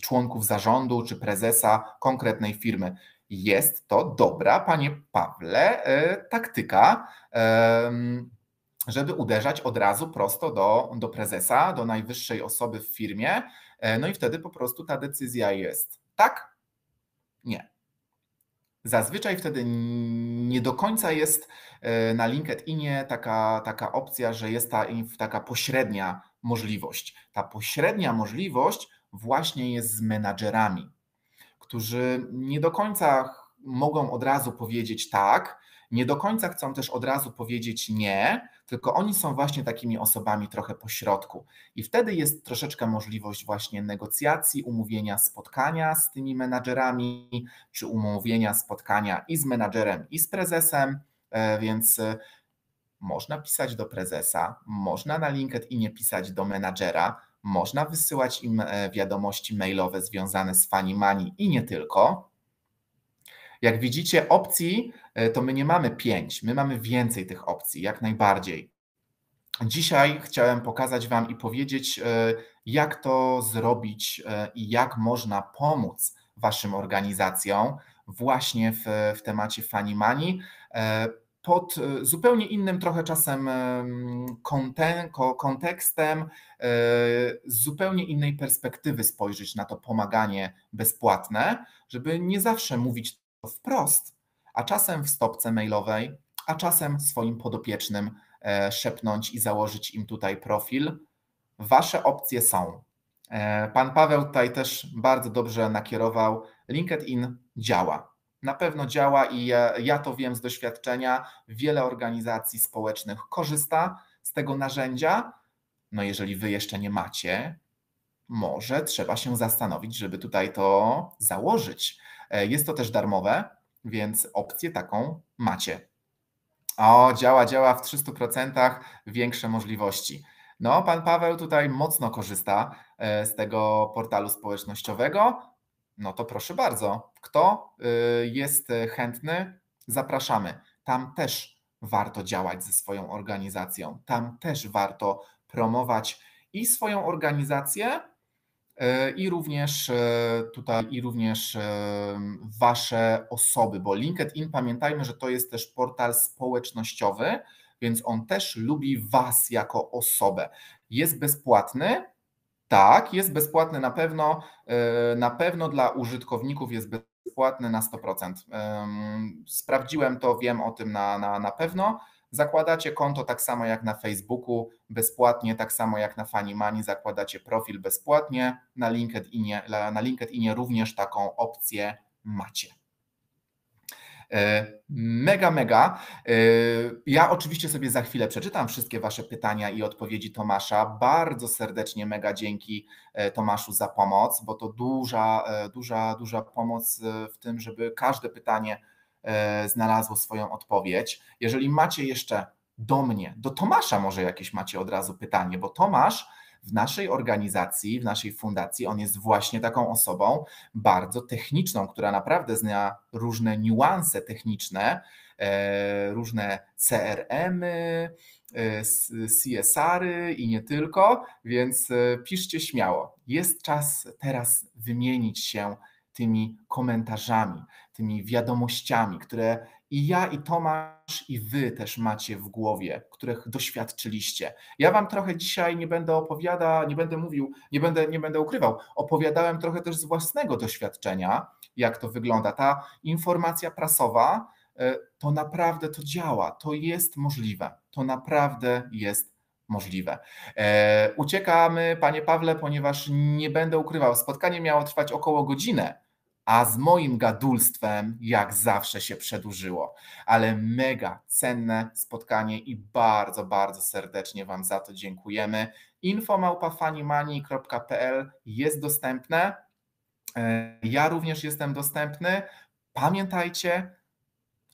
członków zarządu czy prezesa konkretnej firmy. Jest to dobra, panie Pawle, e, taktyka żeby uderzać od razu prosto do, do prezesa, do najwyższej osoby w firmie. E, no i wtedy po prostu ta decyzja jest tak, nie. Zazwyczaj wtedy nie do końca jest e, na LinkedInie taka, taka opcja, że jest ta, taka pośrednia możliwość. Ta pośrednia możliwość właśnie jest z menadżerami, którzy nie do końca mogą od razu powiedzieć tak, nie do końca chcą też od razu powiedzieć nie, tylko oni są właśnie takimi osobami trochę po środku I wtedy jest troszeczkę możliwość właśnie negocjacji, umówienia spotkania z tymi menadżerami, czy umówienia spotkania i z menadżerem, i z prezesem, e, więc e, można pisać do prezesa, można na nie pisać do menadżera, można wysyłać im e, wiadomości mailowe związane z Mani i nie tylko. Jak widzicie, opcji e, to my nie mamy pięć, my mamy więcej tych opcji, jak najbardziej. Dzisiaj chciałem pokazać Wam i powiedzieć, e, jak to zrobić e, i jak można pomóc Waszym organizacjom właśnie w, w temacie Funny Money pod zupełnie innym trochę czasem kontekstem, z zupełnie innej perspektywy spojrzeć na to pomaganie bezpłatne, żeby nie zawsze mówić wprost, a czasem w stopce mailowej, a czasem swoim podopiecznym e, szepnąć i założyć im tutaj profil. Wasze opcje są. E, pan Paweł tutaj też bardzo dobrze nakierował. LinkedIn działa. Na pewno działa i ja, ja to wiem z doświadczenia. Wiele organizacji społecznych korzysta z tego narzędzia. No, jeżeli wy jeszcze nie macie, może trzeba się zastanowić, żeby tutaj to założyć. E, jest to też darmowe, więc opcję taką macie. O, działa, działa w 300% większe możliwości. No, pan Paweł tutaj mocno korzysta e, z tego portalu społecznościowego. No to proszę bardzo, kto y, jest chętny, zapraszamy. Tam też warto działać ze swoją organizacją, tam też warto promować i swoją organizację, E, i również e, tutaj i również e, wasze osoby, bo LinkedIn pamiętajmy, że to jest też portal społecznościowy, więc on też lubi was jako osobę. Jest bezpłatny. Tak, jest bezpłatny na pewno, na pewno dla użytkowników jest bezpłatny na 100%. Sprawdziłem to, wiem o tym na, na, na pewno. Zakładacie konto tak samo jak na Facebooku, bezpłatnie, tak samo jak na Funny Money, zakładacie profil bezpłatnie, na LinkedInie, na LinkedInie również taką opcję macie. E, mega, mega. E, ja oczywiście sobie za chwilę przeczytam wszystkie Wasze pytania i odpowiedzi Tomasza. Bardzo serdecznie mega dzięki e, Tomaszu za pomoc, bo to duża, duża, duża pomoc w tym, żeby każde pytanie E, znalazło swoją odpowiedź. Jeżeli macie jeszcze do mnie, do Tomasza może jakieś macie od razu pytanie, bo Tomasz w naszej organizacji, w naszej fundacji, on jest właśnie taką osobą bardzo techniczną, która naprawdę zna różne niuanse techniczne, e, różne CRM-y, e, CSR-y i nie tylko, więc piszcie śmiało. Jest czas teraz wymienić się tymi komentarzami, tymi wiadomościami, które i ja, i Tomasz, i wy też macie w głowie, których doświadczyliście. Ja wam trochę dzisiaj nie będę opowiadał, nie będę mówił, nie będę, nie będę ukrywał. Opowiadałem trochę też z własnego doświadczenia, jak to wygląda. Ta informacja prasowa, e, to naprawdę to działa, to jest możliwe, to naprawdę jest możliwe. E, uciekamy, panie Pawle, ponieważ nie będę ukrywał, spotkanie miało trwać około godzinę a z moim gadulstwem jak zawsze się przedłużyło. Ale mega cenne spotkanie i bardzo, bardzo serdecznie Wam za to dziękujemy. infomałpafanimani.pl jest dostępne. E, ja również jestem dostępny. Pamiętajcie,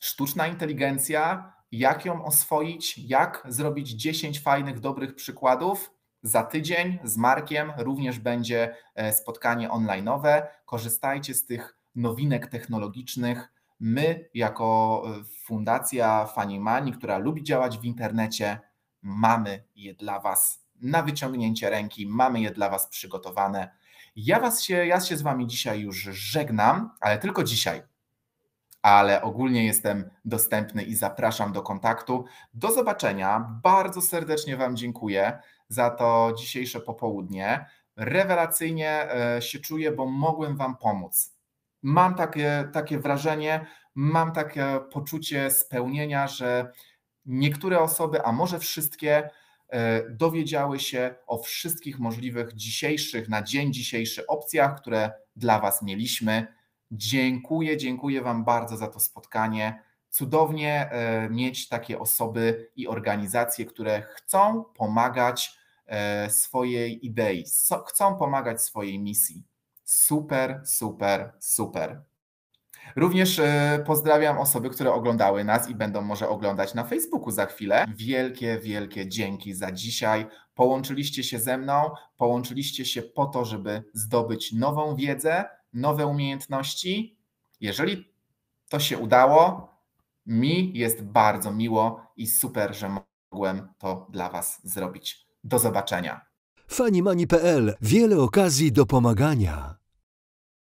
sztuczna inteligencja, jak ją oswoić, jak zrobić 10 fajnych, dobrych przykładów za tydzień z Markiem również będzie e, spotkanie online'owe. Korzystajcie z tych nowinek technologicznych. My, jako e, fundacja Fanimani, która lubi działać w internecie, mamy je dla Was na wyciągnięcie ręki, mamy je dla Was przygotowane. Ja, was się, ja się z Wami dzisiaj już żegnam, ale tylko dzisiaj. Ale ogólnie jestem dostępny i zapraszam do kontaktu. Do zobaczenia. Bardzo serdecznie Wam dziękuję za to dzisiejsze popołudnie. Rewelacyjnie e, się czuję, bo mogłem Wam pomóc. Mam takie, takie wrażenie, mam takie poczucie spełnienia, że niektóre osoby, a może wszystkie, e, dowiedziały się o wszystkich możliwych dzisiejszych, na dzień dzisiejszy opcjach, które dla Was mieliśmy. Dziękuję, dziękuję Wam bardzo za to spotkanie cudownie e, mieć takie osoby i organizacje, które chcą pomagać e, swojej idei, chcą pomagać swojej misji. Super, super, super. Również e, pozdrawiam osoby, które oglądały nas i będą może oglądać na Facebooku za chwilę. Wielkie, wielkie dzięki za dzisiaj. Połączyliście się ze mną, połączyliście się po to, żeby zdobyć nową wiedzę, nowe umiejętności. Jeżeli to się udało, mi jest bardzo miło i super, że mogłem to dla Was zrobić. Do zobaczenia. Fanimani.pl Wiele okazji do pomagania.